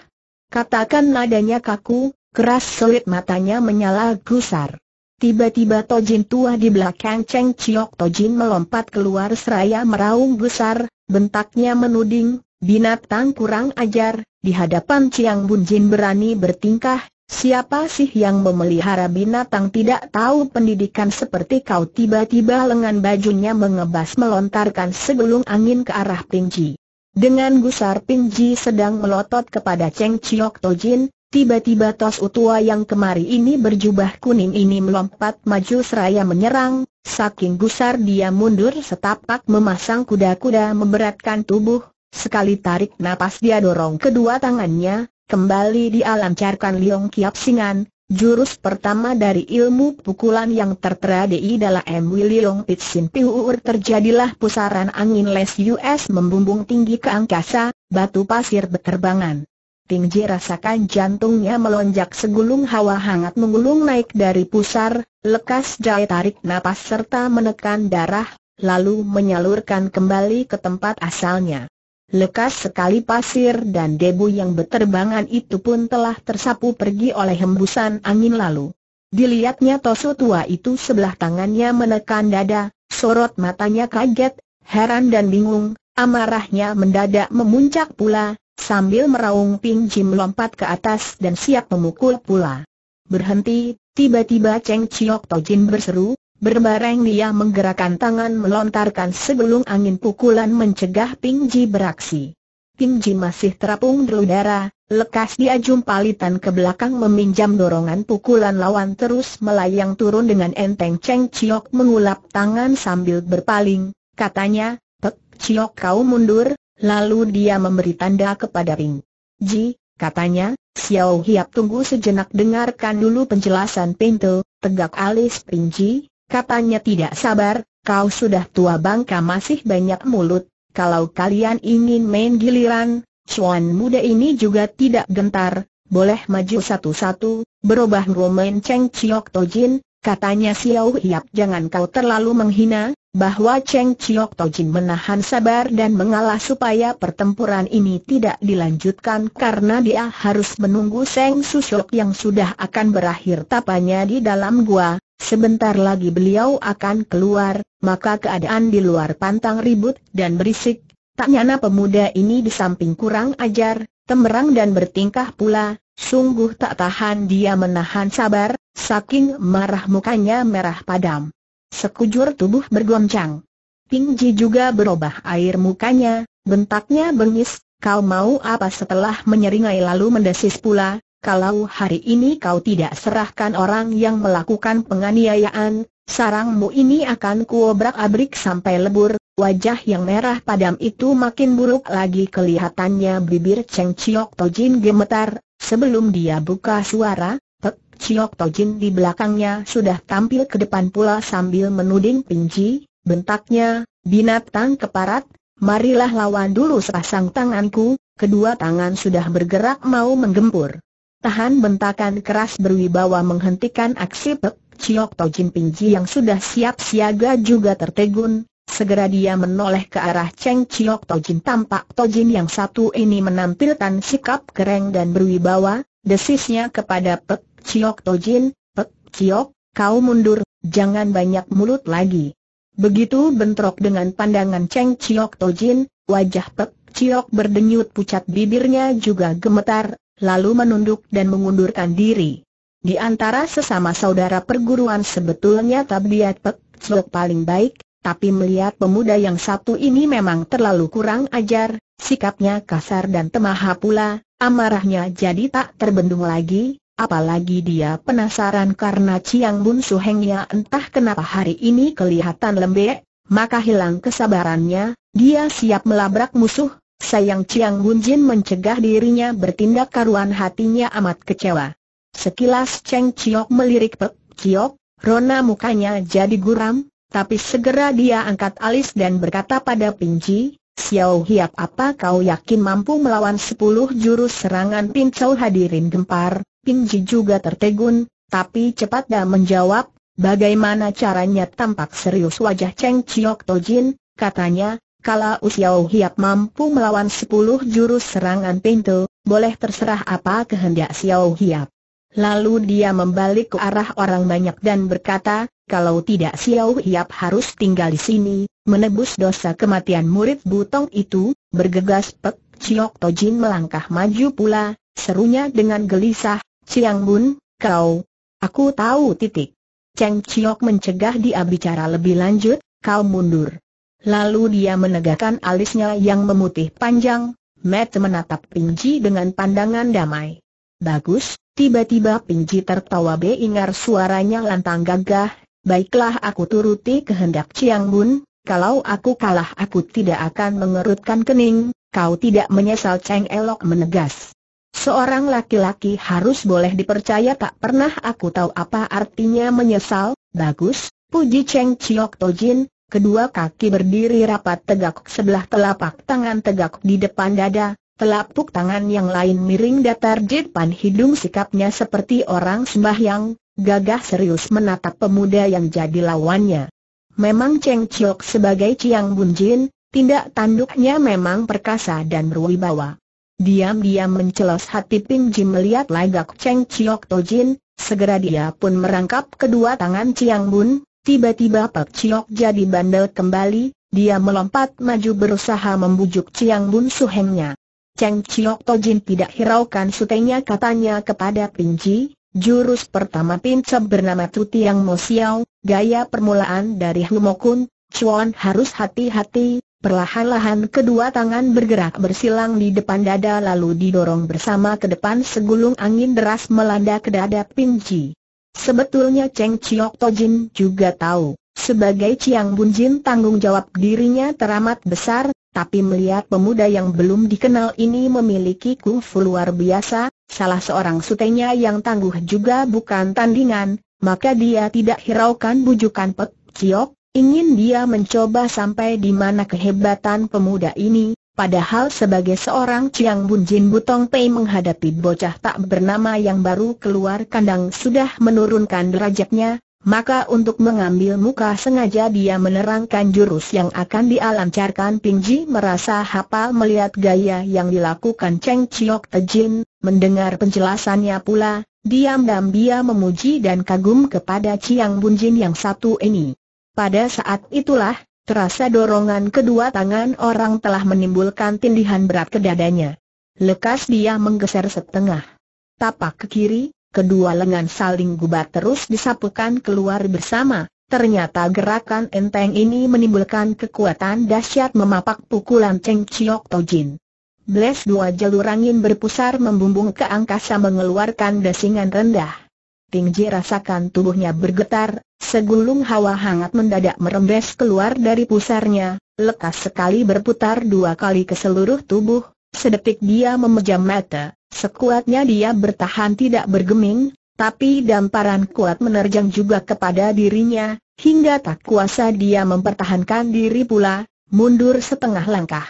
Katakan nadanya kaku, keras sulit matanya menyala gusar. Tiba-tiba Tojin tua di belakang Cheng Chiok Tojin melompat keluar seraya meraung besar, bentaknya menuding, binatang kurang ajar, di hadapan Chiang Bun Jin berani bertingkah, siapa sih yang memelihara binatang tidak tahu pendidikan seperti kau tiba-tiba lengan bajunya mengebas melontarkan segulung angin ke arah Ping Ji. Dengan gusar Ping Ji sedang melotot kepada Cheng Chiok Tojin, Tiba-tiba Tos Utua yang kemari ini berjubah kuning ini melompat maju seraya menyerang, saking gusar dia mundur setapak memasang kuda-kuda memberatkan tubuh, sekali tarik napas dia dorong kedua tangannya, kembali dialancarkan Liong Kiap Singan, Jurus pertama dari ilmu pukulan yang tertera di dalam M. Wililong Pitsin Piuur terjadilah pusaran angin Les US membumbung tinggi ke angkasa, batu pasir berterbangan. Tingji rasakan jantungnya melonjak segulung hawa hangat menggulung naik dari pusar, lekas dia tarik napas serta menekan darah, lalu menyalurkan kembali ke tempat asalnya. Lekas sekali pasir dan debu yang berterbangan itu pun telah tersapu pergi oleh hembusan angin lalu. Dilihatnya Tosu tua itu sebelah tangannya menekan dada, sorot matanya kaget, heran dan bingung, amarahnya mendadak memuncak pula, Sambil meraung Ping Jim lompat ke atas dan siap memukul pula. Berhenti, tiba-tiba Cheng Chiok Tojin berseru, berbareng dia menggerakkan tangan melontarkan sebelum angin pukulan mencegah Ping Ji beraksi. Ping Ji masih terapung di udara, lekas dia jumpalitan ke belakang meminjam dorongan pukulan lawan terus melayang turun dengan enteng Cheng Chiok mengulap tangan sambil berpaling, katanya, Pek Chiok kau mundur, Lalu dia memberi tanda kepada Ring. Ji, katanya, Xiao Hiap tunggu sejenak dengarkan dulu penjelasan Pinto, tegak alis Ring Ji, katanya tidak sabar, kau sudah tua bangka masih banyak mulut, kalau kalian ingin main giliran, cuan muda ini juga tidak gentar, boleh maju satu-satu, berubah rumen Cheng Chiok Tojin, katanya Xiao Hiap jangan kau terlalu menghina, bahwa Cheng Chiok Tojin menahan sabar dan mengalah supaya pertempuran ini tidak dilanjutkan karena dia harus menunggu Seng Susok yang sudah akan berakhir tapanya di dalam gua, sebentar lagi beliau akan keluar, maka keadaan di luar pantang ribut dan berisik, tak nyana pemuda ini di samping kurang ajar, temerang dan bertingkah pula, sungguh tak tahan dia menahan sabar, saking marah mukanya merah padam. Sekujur tubuh bergoncang. Ping Ji juga berubah air mukanya, bentaknya bengis, kau mau apa setelah menyeringai lalu mendesis pula, kalau hari ini kau tidak serahkan orang yang melakukan penganiayaan, sarangmu ini akan kuobrak abrik sampai lebur, wajah yang merah padam itu makin buruk lagi kelihatannya bibir Cheng Chiok Tojin gemetar, sebelum dia buka suara, Chiok Tojin di belakangnya sudah tampil ke depan pula sambil menuding pinci, bentaknya, binatang keparat, marilah lawan dulu sepasang tanganku, kedua tangan sudah bergerak mau menggempur. Tahan bentakan keras berwibawa menghentikan aksi Pek Chiok Tojin Pinji yang sudah siap siaga juga tertegun, Segera dia menoleh ke arah Cheng Chiok Tojin tampak Tojin yang satu ini menampilkan sikap kereng dan berwibawa, desisnya kepada Pek Ciok Tojin, Pek Ciok, kau mundur, jangan banyak mulut lagi. Begitu bentrok dengan pandangan Cheng Ciok Tojin, wajah Pek Ciok berdenyut pucat bibirnya juga gemetar, lalu menunduk dan mengundurkan diri. Di antara sesama saudara perguruan sebetulnya tabiat Pek Ciok paling baik, tapi melihat pemuda yang satu ini memang terlalu kurang ajar, sikapnya kasar dan temaha pula, amarahnya jadi tak terbendung lagi, Apalagi dia penasaran karena Ciang Bun Su ya, entah kenapa hari ini kelihatan lembek, maka hilang kesabarannya, dia siap melabrak musuh, sayang Ciang Bun Jin mencegah dirinya bertindak karuan hatinya amat kecewa. Sekilas Cheng Chiok melirik Pek Chiok, Rona mukanya jadi guram, tapi segera dia angkat alis dan berkata pada Pinci, Xiao Hiap apa kau yakin mampu melawan sepuluh jurus serangan pincau hadirin gempar, Pingji juga tertegun, tapi cepat dah menjawab, bagaimana caranya tampak serius wajah Cheng Chiok Tojin, katanya, kalau Usiao Hiap mampu melawan 10 jurus serangan pintu, boleh terserah apa kehendak Xiao Hiap. Lalu dia membalik ke arah orang banyak dan berkata, kalau tidak Xiao Hiap harus tinggal di sini, menebus dosa kematian murid butong itu, bergegas Pek Chiok Tojin melangkah maju pula, serunya dengan gelisah, Chiang Bun, kau, aku tahu titik. Cheng Chiok mencegah dia bicara lebih lanjut, kau mundur. Lalu dia menegakkan alisnya yang memutih panjang, Matt menatap Pinji dengan pandangan damai. Bagus, tiba-tiba Pinji tertawa beingar suaranya lantang gagah, baiklah aku turuti kehendak Chiang Bun, kalau aku kalah aku tidak akan mengerutkan kening, kau tidak menyesal Cheng Elok menegas. Seorang laki-laki harus boleh dipercaya tak pernah aku tahu apa artinya menyesal, bagus, puji Cheng Chiok Tojin, kedua kaki berdiri rapat tegak sebelah telapak tangan tegak di depan dada, Telapuk tangan yang lain miring datar di depan hidung sikapnya seperti orang sembahyang, gagah serius menatap pemuda yang jadi lawannya. Memang Cheng Chiok sebagai Chiang Bunjin, tindak tanduknya memang perkasa dan berwibawa. Diam-diam mencelos hati Ping melihat lagak Cheng Chiok Tojin, segera dia pun merangkap kedua tangan Chiang Bun, tiba-tiba Pak Chiok jadi bandel kembali, dia melompat maju berusaha membujuk Chiang Bun suhengnya. Cheng Chiok Tojin tidak hiraukan sutenya katanya kepada Ping Ji, jurus pertama pincap bernama Tutiang Siao, gaya permulaan dari Kun, Chuan harus hati-hati, Perlahan-lahan kedua tangan bergerak bersilang di depan dada lalu didorong bersama ke depan segulung angin deras melanda ke dada Pinji. Sebetulnya Cheng Chiok Tojin juga tahu, sebagai Chiang Bunjin tanggung jawab dirinya teramat besar, tapi melihat pemuda yang belum dikenal ini memiliki kungfu luar biasa, salah seorang sutenya yang tangguh juga bukan tandingan, maka dia tidak hiraukan bujukan Pek Chiok Ingin dia mencoba sampai di mana kehebatan pemuda ini, padahal sebagai seorang Chiang Bun Jin Butong Pei menghadapi bocah tak bernama yang baru keluar kandang sudah menurunkan derajatnya, maka untuk mengambil muka sengaja dia menerangkan jurus yang akan dialancarkan Ping Ji merasa hafal melihat gaya yang dilakukan Cheng Chiok Jin, mendengar penjelasannya pula, diam-diam dia memuji dan kagum kepada Chiang Bun Jin yang satu ini. Pada saat itulah, terasa dorongan kedua tangan orang telah menimbulkan tindihan berat ke dadanya. Lekas dia menggeser setengah. Tapak ke kiri, kedua lengan saling gubat terus disapukan keluar bersama. Ternyata gerakan enteng ini menimbulkan kekuatan dahsyat memapak pukulan Cheng Chiok Tojin. Bless dua jalur angin berpusar membumbung ke angkasa mengeluarkan desingan rendah. Pingji rasakan tubuhnya bergetar, segulung hawa hangat mendadak merembes keluar dari pusarnya, lekas sekali berputar dua kali ke seluruh tubuh, sedetik dia memejam mata, sekuatnya dia bertahan tidak bergeming, tapi damparan kuat menerjang juga kepada dirinya, hingga tak kuasa dia mempertahankan diri pula, mundur setengah langkah.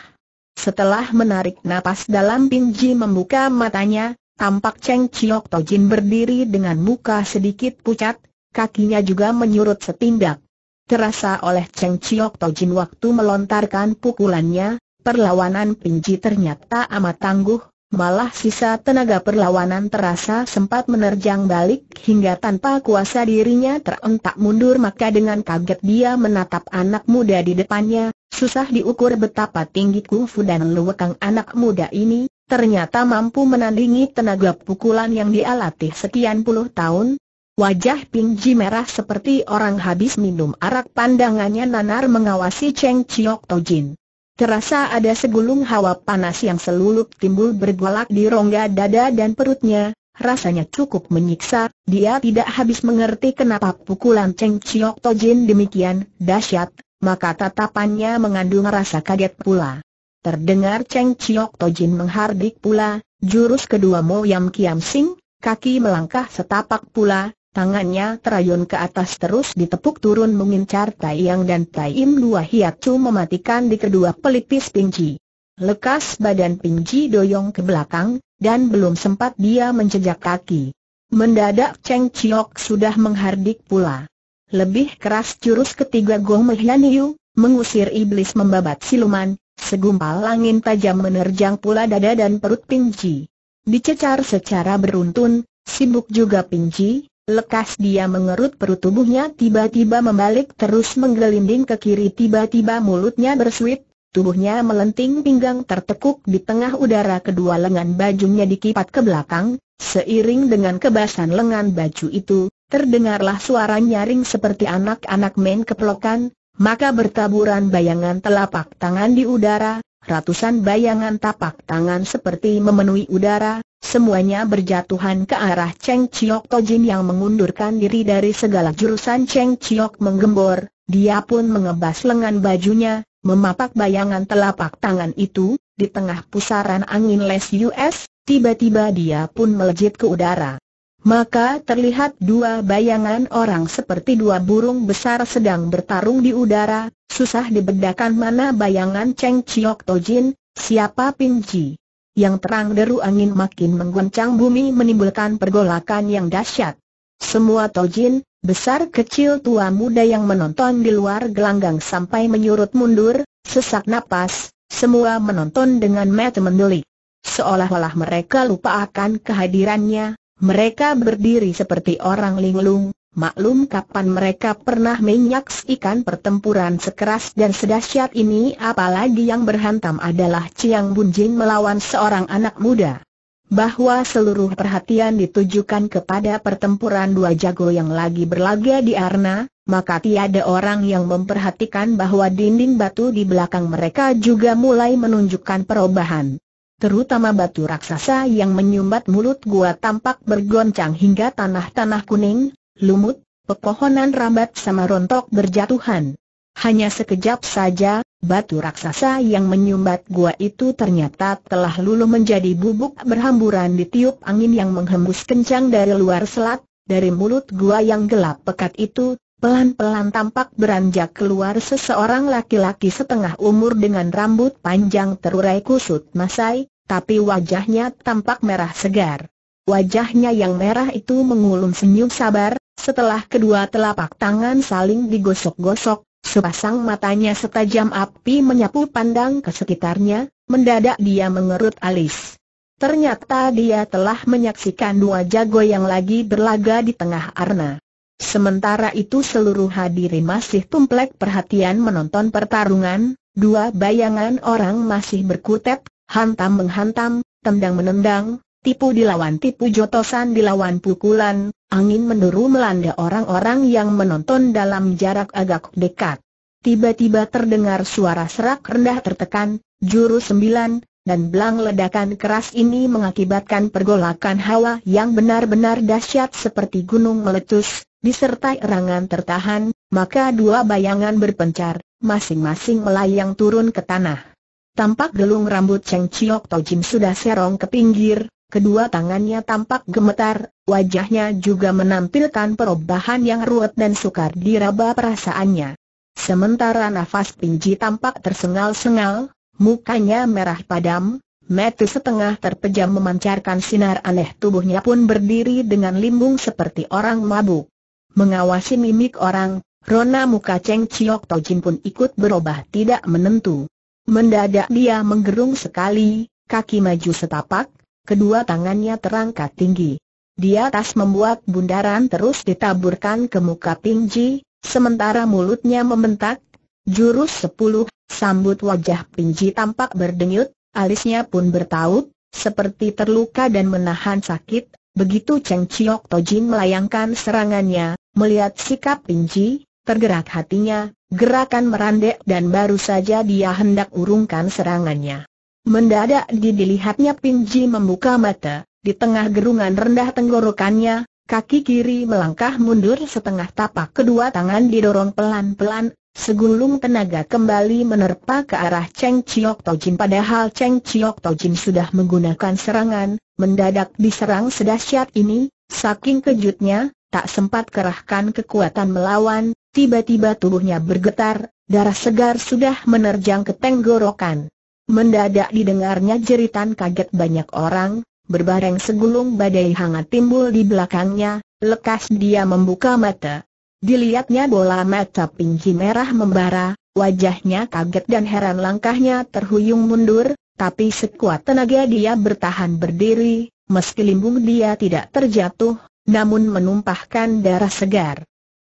Setelah menarik napas dalam Pingji membuka matanya, Tampak Cheng Chiok Tojin berdiri dengan muka sedikit pucat, kakinya juga menyurut setindak. Terasa oleh Cheng Chiok Tojin waktu melontarkan pukulannya, perlawanan Pinji ternyata amat tangguh, malah sisa tenaga perlawanan terasa sempat menerjang balik hingga tanpa kuasa dirinya terentak mundur maka dengan kaget dia menatap anak muda di depannya, susah diukur betapa tinggi kungfu dan luwekang anak muda ini, ternyata mampu menandingi tenaga pukulan yang dia latih sekian puluh tahun. Wajah Pingji merah seperti orang habis minum arak pandangannya nanar mengawasi Cheng Chiok Tojin. Terasa ada segulung hawa panas yang selulup timbul bergolak di rongga dada dan perutnya, rasanya cukup menyiksa, dia tidak habis mengerti kenapa pukulan Cheng Chiok Tojin demikian dahsyat, maka tatapannya mengandung rasa kaget pula. Terdengar Cheng Chiok Tojin menghardik pula, jurus kedua Mo Yam Kiam Sing, kaki melangkah setapak pula, tangannya terayun ke atas terus ditepuk turun mengincar Tai Yang dan Tai Im dua hiat cu mematikan di kedua pelipis Pingji. Lekas badan Pingji doyong ke belakang, dan belum sempat dia menjejak kaki. Mendadak Cheng Chiok sudah menghardik pula. Lebih keras jurus ketiga Gong Yu mengusir iblis membabat siluman, segumpal angin tajam menerjang pula dada dan perut Pinci. Dicecar secara beruntun, sibuk juga Pinci, lekas dia mengerut perut tubuhnya tiba-tiba membalik terus menggelinding ke kiri tiba-tiba mulutnya bersuit, tubuhnya melenting pinggang tertekuk di tengah udara kedua lengan bajunya dikipat ke belakang, seiring dengan kebasan lengan baju itu, terdengarlah suara nyaring seperti anak-anak main keplokan, maka bertaburan bayangan telapak tangan di udara, ratusan bayangan tapak tangan seperti memenuhi udara, semuanya berjatuhan ke arah Cheng Chiok Tojin yang mengundurkan diri dari segala jurusan Cheng Chiok menggembor, dia pun mengebas lengan bajunya, memapak bayangan telapak tangan itu, di tengah pusaran angin les US, tiba-tiba dia pun melejit ke udara. Maka terlihat dua bayangan orang seperti dua burung besar sedang bertarung di udara, susah dibedakan mana bayangan Cheng Chiok Tojin, siapa Ping Ji. Yang terang deru angin makin mengguncang bumi menimbulkan pergolakan yang dahsyat. Semua Tojin, besar kecil tua muda yang menonton di luar gelanggang sampai menyurut mundur, sesak napas, semua menonton dengan mata mendelik. Seolah-olah mereka lupa akan kehadirannya, mereka berdiri seperti orang linglung, maklum kapan mereka pernah menyaksikan pertempuran sekeras dan sedahsyat ini apalagi yang berhantam adalah Chiang Bunjing melawan seorang anak muda bahwa seluruh perhatian ditujukan kepada pertempuran dua jago yang lagi berlaga di arna, maka tiada orang yang memperhatikan bahwa dinding batu di belakang mereka juga mulai menunjukkan perubahan terutama batu raksasa yang menyumbat mulut gua tampak bergoncang hingga tanah-tanah kuning, lumut, pepohonan rambat sama rontok berjatuhan. Hanya sekejap saja, batu raksasa yang menyumbat gua itu ternyata telah luluh menjadi bubuk berhamburan ditiup angin yang menghembus kencang dari luar selat, dari mulut gua yang gelap pekat itu, pelan-pelan tampak beranjak keluar seseorang laki-laki setengah umur dengan rambut panjang terurai kusut masai, tapi wajahnya tampak merah segar. Wajahnya yang merah itu mengulum senyum sabar, setelah kedua telapak tangan saling digosok-gosok, sepasang matanya setajam api menyapu pandang ke sekitarnya, mendadak dia mengerut alis. Ternyata dia telah menyaksikan dua jago yang lagi berlaga di tengah arena. Sementara itu seluruh hadirin masih tumplek perhatian menonton pertarungan, dua bayangan orang masih berkutet, Hantam menghantam, tendang menendang, tipu dilawan tipu jotosan dilawan pukulan, angin menderu melanda orang-orang yang menonton dalam jarak agak dekat. Tiba-tiba terdengar suara serak rendah tertekan, juru sembilan, dan belang ledakan keras ini mengakibatkan pergolakan hawa yang benar-benar dahsyat seperti gunung meletus, disertai erangan tertahan, maka dua bayangan berpencar, masing-masing melayang turun ke tanah. Tampak gelung rambut Cheng Chiok Jim sudah serong ke pinggir, kedua tangannya tampak gemetar, wajahnya juga menampilkan perubahan yang ruwet dan sukar diraba perasaannya. Sementara nafas Pinji tampak tersengal-sengal, mukanya merah padam, mata setengah terpejam memancarkan sinar aneh tubuhnya pun berdiri dengan limbung seperti orang mabuk. Mengawasi mimik orang, rona muka Cheng Chiok Jim pun ikut berubah tidak menentu. Mendadak dia menggerung sekali, kaki maju setapak, kedua tangannya terangkat tinggi. Di atas membuat bundaran terus ditaburkan ke muka Pinji, sementara mulutnya membentak. Jurus sepuluh, sambut wajah Pinji tampak berdenyut, alisnya pun bertaut, seperti terluka dan menahan sakit. Begitu Cheng Chiok Tojin melayangkan serangannya, melihat sikap Pinji, tergerak hatinya, gerakan merandek dan baru saja dia hendak urungkan serangannya. Mendadak dilihatnya Pinji membuka mata, di tengah gerungan rendah tenggorokannya, kaki kiri melangkah mundur setengah tapak kedua tangan didorong pelan-pelan, segulung tenaga kembali menerpa ke arah Cheng Chiok Tojin padahal Cheng Chiok Tojin sudah menggunakan serangan, mendadak diserang sedahsyat ini, saking kejutnya, tak sempat kerahkan kekuatan melawan, Tiba-tiba tubuhnya bergetar, darah segar sudah menerjang ke tenggorokan. Mendadak didengarnya jeritan kaget banyak orang, berbareng segulung badai hangat timbul di belakangnya, lekas dia membuka mata. Dilihatnya bola mata pinky merah membara, wajahnya kaget dan heran langkahnya terhuyung mundur, tapi sekuat tenaga dia bertahan berdiri, meski limbung dia tidak terjatuh, namun menumpahkan darah segar.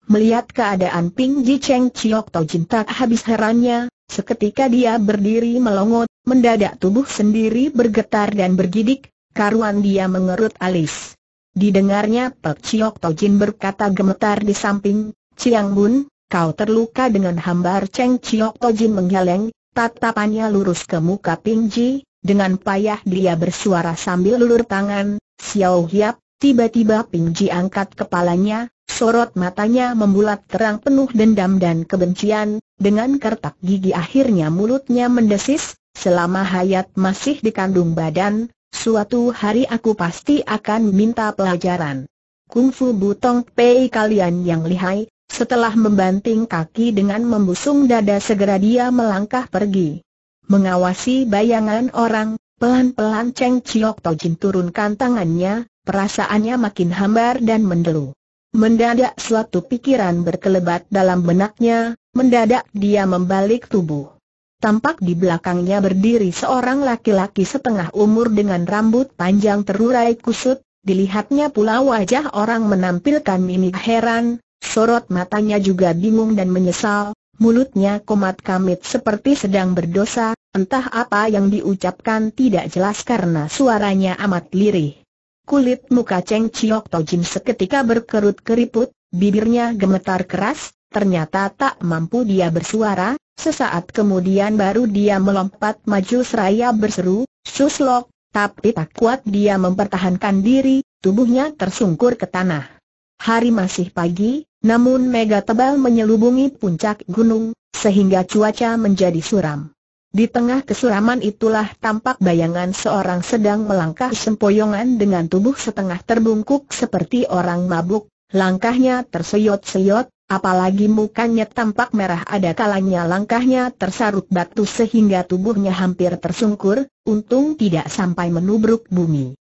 Melihat keadaan Ping Ji Cheng Chiok Tau Jin tak habis herannya, seketika dia berdiri melongot, mendadak tubuh sendiri bergetar dan bergidik, karuan dia mengerut alis. Didengarnya Pek Chiok Tau Jin berkata gemetar di samping, Chiang Bun, kau terluka dengan hambar Cheng Chiok Tau Jin menggeleng, tatapannya lurus ke muka Ping Ji, dengan payah dia bersuara sambil lulur tangan, Xiao Hiap, tiba-tiba Ping Ji angkat kepalanya, sorot matanya membulat terang penuh dendam dan kebencian, dengan kertak gigi akhirnya mulutnya mendesis, selama hayat masih dikandung badan, suatu hari aku pasti akan minta pelajaran. Kungfu Butong Pei kalian yang lihai, setelah membanting kaki dengan membusung dada segera dia melangkah pergi. Mengawasi bayangan orang, pelan-pelan Cheng Chiok Tojin turunkan tangannya, perasaannya makin hambar dan mendelu. Mendadak suatu pikiran berkelebat dalam benaknya, mendadak dia membalik tubuh. Tampak di belakangnya berdiri seorang laki-laki setengah umur dengan rambut panjang terurai kusut, dilihatnya pula wajah orang menampilkan mimik heran, sorot matanya juga bingung dan menyesal, mulutnya komat kamit seperti sedang berdosa, entah apa yang diucapkan tidak jelas karena suaranya amat lirih. Kulit muka Cheng Chiok Tojin seketika berkerut keriput, bibirnya gemetar keras, ternyata tak mampu dia bersuara, sesaat kemudian baru dia melompat maju seraya berseru, Suslok, tapi tak kuat dia mempertahankan diri, tubuhnya tersungkur ke tanah. Hari masih pagi, namun mega tebal menyelubungi puncak gunung, sehingga cuaca menjadi suram. Di tengah kesuraman itulah tampak bayangan seorang sedang melangkah sempoyongan dengan tubuh setengah terbungkuk seperti orang mabuk, langkahnya terseyot-seyot, apalagi mukanya tampak merah ada kalanya langkahnya tersarut batu sehingga tubuhnya hampir tersungkur, untung tidak sampai menubruk bumi.